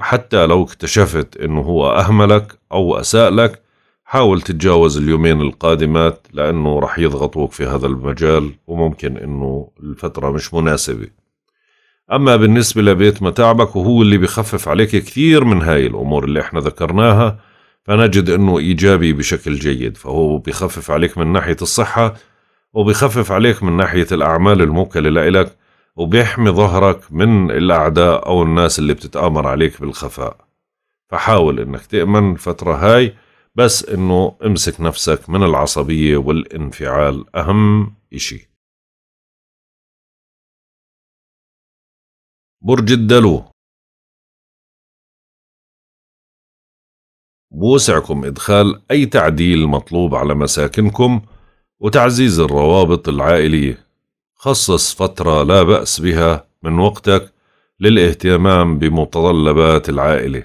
حتى لو اكتشفت أنه هو أهملك أو أساء لك حاول تتجاوز اليومين القادمات لأنه رح يضغطوك في هذا المجال وممكن أنه الفترة مش مناسبة أما بالنسبة لبيت متاعبك وهو اللي بخفف عليك كثير من هاي الأمور اللي احنا ذكرناها فنجد أنه إيجابي بشكل جيد فهو بخفف عليك من ناحية الصحة وبخفف عليك من ناحية الأعمال الموكلة لإلك وبيحمي ظهرك من الأعداء أو الناس اللي بتتآمر عليك بالخفاء فحاول أنك تأمن الفترة هاي بس أنه امسك نفسك من العصبية والانفعال أهم إشي برج الدلو بوسعكم إدخال أي تعديل مطلوب على مساكنكم وتعزيز الروابط العائلية خصص فترة لا بأس بها من وقتك للاهتمام بمتطلبات العائلة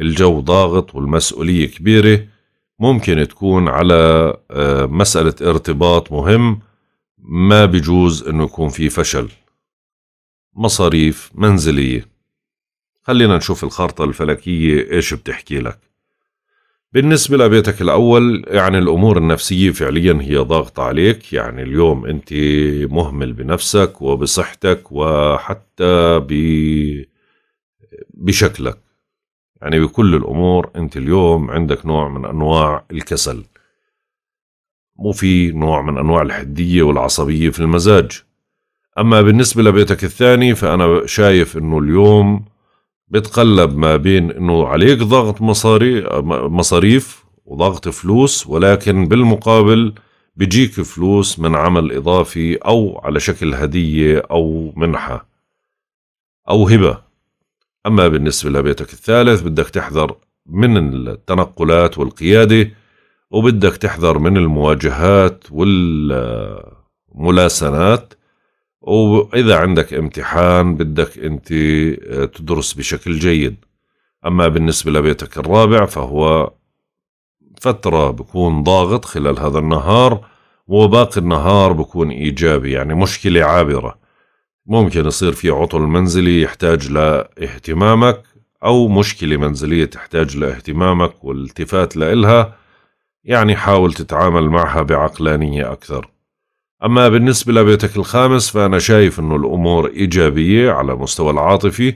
الجو ضاغط والمسؤولية كبيرة ممكن تكون على آه، مسألة ارتباط مهم ما بجوز انه يكون في فشل مصاريف منزلية خلينا نشوف الخارطة الفلكية إيش بتحكي لك بالنسبة لبيتك الأول يعني الأمور النفسية فعليا هي ضاغطة عليك يعني اليوم أنت مهمل بنفسك وبصحتك وحتى ب... بشكلك يعني بكل الأمور أنت اليوم عندك نوع من أنواع الكسل وفي نوع من أنواع الحدية والعصبية في المزاج أما بالنسبة لبيتك الثاني فأنا شايف أنه اليوم بتقلب ما بين أنه عليك ضغط مصاري مصاريف وضغط فلوس ولكن بالمقابل بيجيك فلوس من عمل إضافي أو على شكل هدية أو منحة أو هبة أما بالنسبة لبيتك الثالث بدك تحذر من التنقلات والقيادة وبدك تحذر من المواجهات والملاسنات واذا عندك امتحان بدك انت آه، تدرس بشكل جيد اما بالنسبه لبيتك الرابع فهو فتره بكون ضاغط خلال هذا النهار وباقي النهار بكون ايجابي يعني مشكله عابره ممكن يصير في عطل منزلي يحتاج لاهتمامك او مشكله منزليه تحتاج لاهتمامك والالتفات لإلها يعني حاول تتعامل معها بعقلانيه اكثر أما بالنسبة لبيتك الخامس فأنا شايف أنه الأمور إيجابية على مستوى العاطفي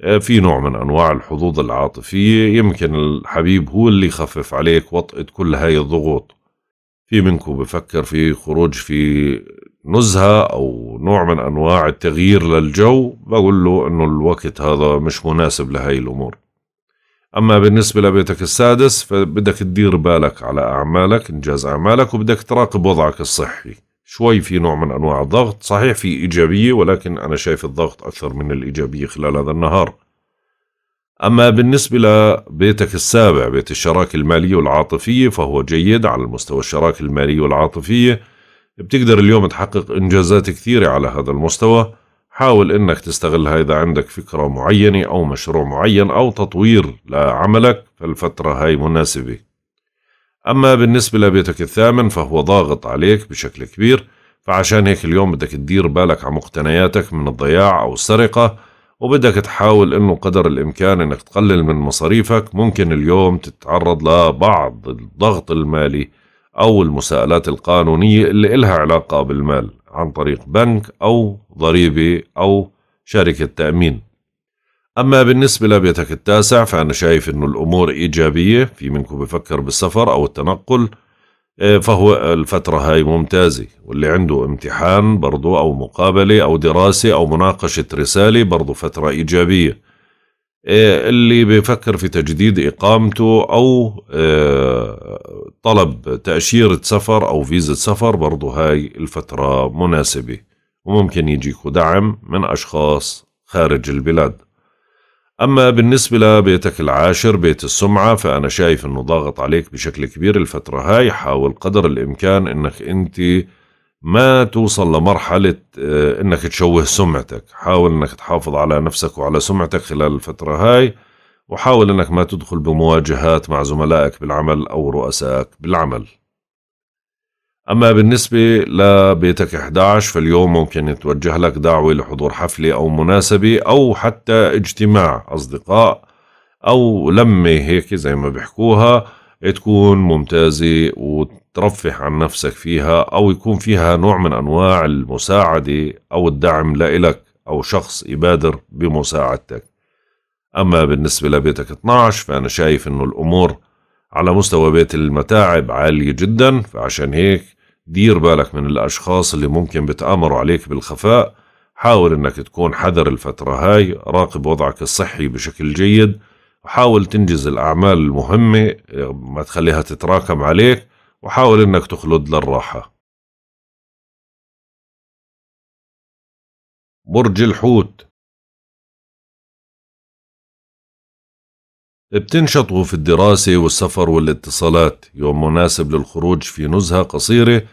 آه، في نوع من أنواع الحظوظ العاطفية يمكن الحبيب هو اللي يخفف عليك وطئة كل هاي الضغوط في منكم بفكر في خروج في نزهة أو نوع من أنواع التغيير للجو بقول له أنه الوقت هذا مش مناسب لهاي الأمور أما بالنسبة لبيتك السادس فبدك تدير بالك على أعمالك إنجاز أعمالك وبدك تراقب وضعك الصحي شوي في نوع من أنواع الضغط صحيح في إيجابية ولكن أنا شايف الضغط أكثر من الإيجابية خلال هذا النهار أما بالنسبة لبيتك السابع بيت الشراكة المالية والعاطفية فهو جيد على المستوى الشراكة المالية والعاطفية بتقدر اليوم تحقق إنجازات كثيرة على هذا المستوى حاول إنك تستغلها إذا عندك فكرة معينة أو مشروع معين أو تطوير لعملك فالفترة هاي مناسبة أما بالنسبة لبيتك الثامن فهو ضاغط عليك بشكل كبير فعشان هيك اليوم بدك تدير بالك على مقتنياتك من الضياع أو السرقة وبدك تحاول أنه قدر الإمكان أنك تقلل من مصاريفك ممكن اليوم تتعرض لبعض الضغط المالي أو المساءلات القانونية اللي إلها علاقة بالمال عن طريق بنك أو ضريبة أو شركة تأمين أما بالنسبة لبيتك التاسع فأنا شايف أنه الأمور إيجابية في منكم بفكر بالسفر أو التنقل آه، فهو الفترة هاي ممتازة واللي عنده امتحان برضو أو مقابلة أو دراسة أو مناقشة رسالة برضو فترة إيجابية آه، اللي بفكر في تجديد إقامته أو آه، طلب تأشيرة سفر أو فيزة سفر برضو هاي الفترة مناسبة وممكن يجيكوا دعم من أشخاص خارج البلاد أما بالنسبة لبيتك العاشر بيت السمعة فأنا شايف أنه ضاغط عليك بشكل كبير الفترة هاي حاول قدر الإمكان أنك أنت ما توصل لمرحلة آه، أنك تشوه سمعتك حاول أنك تحافظ على نفسك وعلى سمعتك خلال الفترة هاي وحاول أنك ما تدخل بمواجهات مع زملائك بالعمل أو رؤسائك بالعمل أما بالنسبة لبيتك 11 فاليوم ممكن يتوجه لك دعوة لحضور حفلة أو مناسبة أو حتى اجتماع أصدقاء أو لمة هيك زي ما بيحكوها تكون ممتازة وترفه عن نفسك فيها أو يكون فيها نوع من أنواع المساعدة أو الدعم لإلك أو شخص يبادر بمساعدتك أما بالنسبة لبيتك 12 فأنا شايف أنه الأمور على مستوى بيت المتاعب عالية جدا فعشان هيك دير بالك من الأشخاص اللي ممكن بتآمروا عليك بالخفاء حاول انك تكون حذر الفترة هاي راقب وضعك الصحي بشكل جيد وحاول تنجز الأعمال المهمة آه، ما تخليها تتراكم عليك وحاول انك تخلد للراحة برج الحوت بتنشطوا في الدراسة والسفر والاتصالات يوم مناسب للخروج في نزهة قصيرة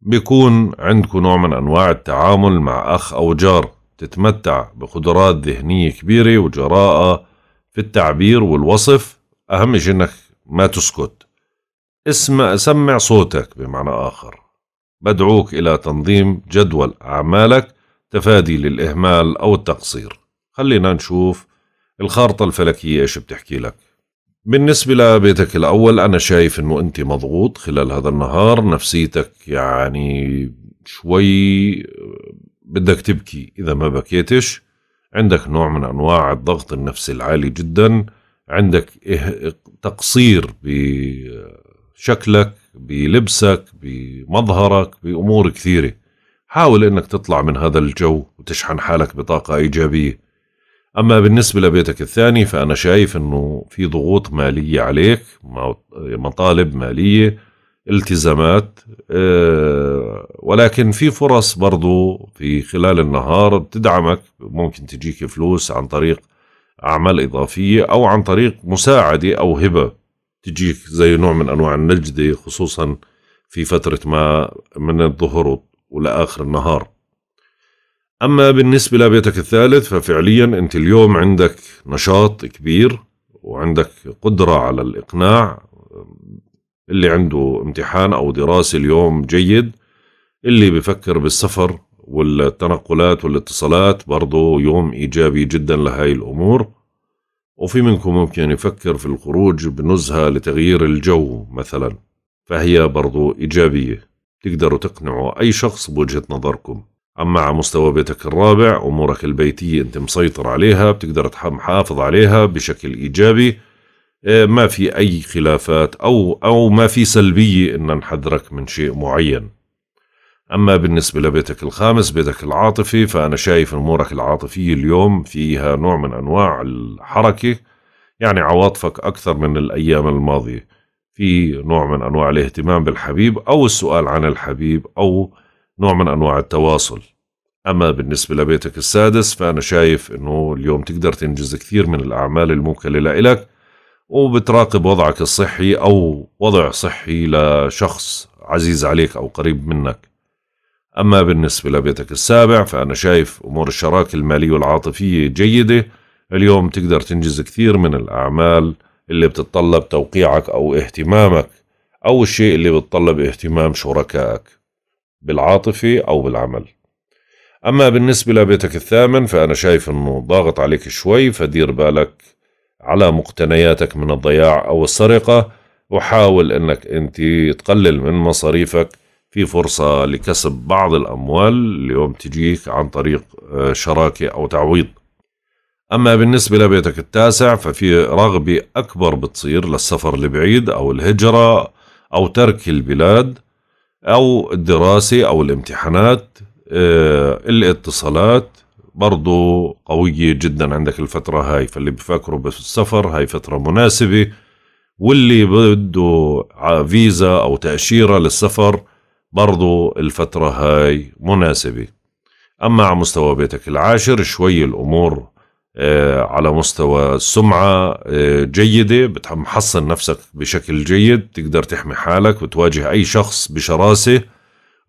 بيكون عندكم نوع من أنواع التعامل مع أخ أو جار تتمتع بقدرات ذهنية كبيرة وجراءة في التعبير والوصف أهم شيء إنك ما تسكت اسمع سمع صوتك بمعنى آخر بدعوك إلى تنظيم جدول أعمالك تفادي للإهمال أو التقصير خلينا نشوف الخارطة الفلكية إيش بتحكي لك بالنسبة لبيتك الأول أنا شايف أنه أنت مضغوط خلال هذا النهار نفسيتك يعني شوي آه، بدك تبكي إذا ما بكيتش عندك نوع من أنواع الضغط النفسي العالي جدا عندك إه-، تقصير بشكلك بلبسك بمظهرك بأمور كثيرة حاول أنك تطلع من هذا الجو وتشحن حالك بطاقة إيجابية أما بالنسبة لبيتك الثاني فأنا شايف أنه في ضغوط مالية عليك مطالب مالية التزامات آه، ولكن في فرص برضو في خلال النهار بتدعمك ممكن تجيك فلوس عن طريق أعمال إضافية أو عن طريق مساعدة أو هبة تجيك زي نوع من أنواع النجدة خصوصا في فترة ما من الظهر ولآخر النهار أما بالنسبة لبيتك الثالث ففعليا أنت اليوم عندك نشاط كبير وعندك قدرة على الإقناع اللي عنده امتحان أو دراسة اليوم جيد اللي بفكر بالسفر والتنقلات والاتصالات برضه يوم إيجابي جدا لهاي الأمور وفي منكم ممكن يفكر في الخروج بنزهة لتغيير الجو مثلا فهي برضو إيجابية تقدروا تقنعوا أي شخص بوجهة نظركم أما على مستوى بيتك الرابع أمورك البيتية أنت مسيطر عليها بتقدر تحافظ عليها بشكل إيجابي آه، ما في أي خلافات أو, أو ما في سلبية إن نحذرك من شيء معين أما بالنسبة لبيتك الخامس بيتك العاطفي فأنا شايف أمورك العاطفية اليوم فيها نوع من أنواع الحركة يعني عواطفك أكثر من الأيام الماضية في نوع من أنواع الاهتمام بالحبيب أو السؤال عن الحبيب أو نوع من أنواع التواصل أما بالنسبة لبيتك السادس فأنا شايف أنه اليوم تقدر تنجز كثير من الأعمال الموكلة لإلك وبتراقب وضعك الصحي أو وضع صحي لشخص عزيز عليك أو قريب منك أما بالنسبة لبيتك السابع فأنا شايف أمور الشراكة المالية والعاطفية جيدة اليوم تقدر تنجز كثير من الأعمال اللي بتتطلب توقيعك أو اهتمامك أو الشيء اللي بتطلب اهتمام شركائك بالعاطفة أو بالعمل أما بالنسبة لبيتك الثامن فأنا شايف أنه ضاغط عليك شوي فدير بالك على مقتنياتك من الضياع أو السرقة وحاول أنك أنت تقلل من مصاريفك في فرصة لكسب بعض الأموال اليوم تجيك عن طريق آه، شراكة أو تعويض أما بالنسبة لبيتك التاسع ففي رغبة أكبر بتصير للسفر البعيد أو الهجرة أو ترك البلاد او الدراسه او الامتحانات آه، الاتصالات برضو قوية جدا عندك الفترة هاي فاللي بفكروا بالسفر هاي فترة مناسبة واللي بده فيزا أو تأشيرة للسفر برضو الفترة هاي مناسبة أما على مستوى بيتك العاشر شوي الأمور آه، على مستوى سمعة آه، جيدة بتحصن نفسك بشكل جيد تقدر تحمي حالك وتواجه أي شخص بشراسة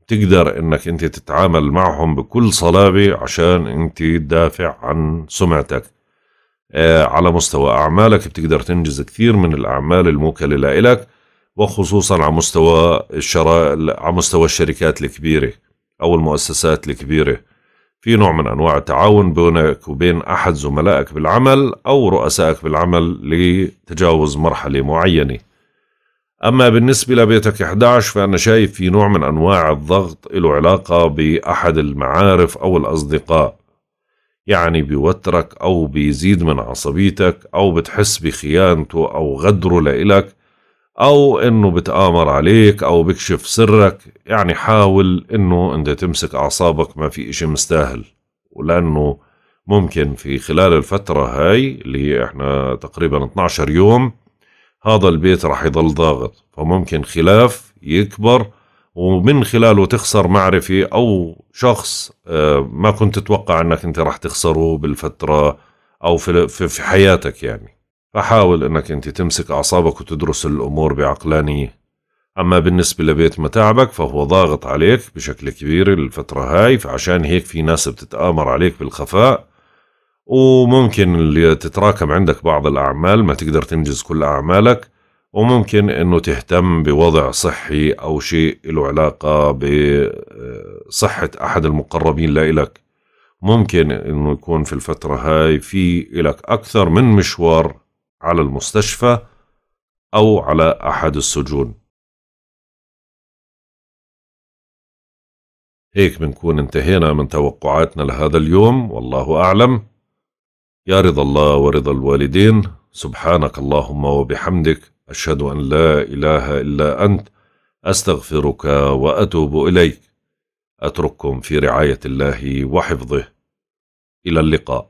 تقدر انك انت تتعامل معهم بكل صلابة عشان انت تدافع عن سمعتك آه، على مستوى أعمالك بتقدر تنجز كثير من الأعمال الموكلة لإلك وخصوصا على مستوى الشرا... على مستوى الشركات الكبيرة أو المؤسسات الكبيرة في نوع من أنواع التعاون بينك وبين أحد زملائك بالعمل أو رؤسائك بالعمل لتجاوز مرحلة معينة أما بالنسبة لبيتك 11 فأنا شايف في نوع من أنواع الضغط له علاقة بأحد المعارف أو الأصدقاء يعني بيوترك أو بيزيد من عصبيتك أو بتحس بخيانته أو غدره لإلك او انه بتآمر عليك او بكشف سرك يعني حاول انه انت تمسك اعصابك ما في اشي مستاهل ولانه ممكن في خلال الفترة هاي اللي احنا تقريبا 12 يوم هذا البيت راح يضل ضاغط فممكن خلاف يكبر ومن خلاله تخسر معرفة أو شخص آه، ما كنت تتوقع أنك أنت راح تخسره بالفترة أو في حياتك يعني فحاول انك انت تمسك اعصابك وتدرس الامور بعقلانية اما بالنسبة لبيت متاعبك فهو ضاغط عليك بشكل كبير الفترة هاي فعشان هيك في ناس بتتآمر عليك بالخفاء وممكن اللي تتراكم عندك بعض الأعمال ما تقدر تنجز كل أعمالك وممكن أنه تهتم بوضع صحي أو شيء له علاقة بصحة آه، أحد المقربين لإلك ممكن أنه يكون في الفترة هاي في إلك أكثر من مشوار على المستشفى أو على أحد السجون هيك بنكون انتهينا من توقعاتنا لهذا اليوم والله أعلم يا رضا الله ورضا الوالدين سبحانك اللهم وبحمدك أشهد أن لا إله إلا أنت أستغفرك وأتوب إليك أترككم في رعاية الله وحفظه إلى اللقاء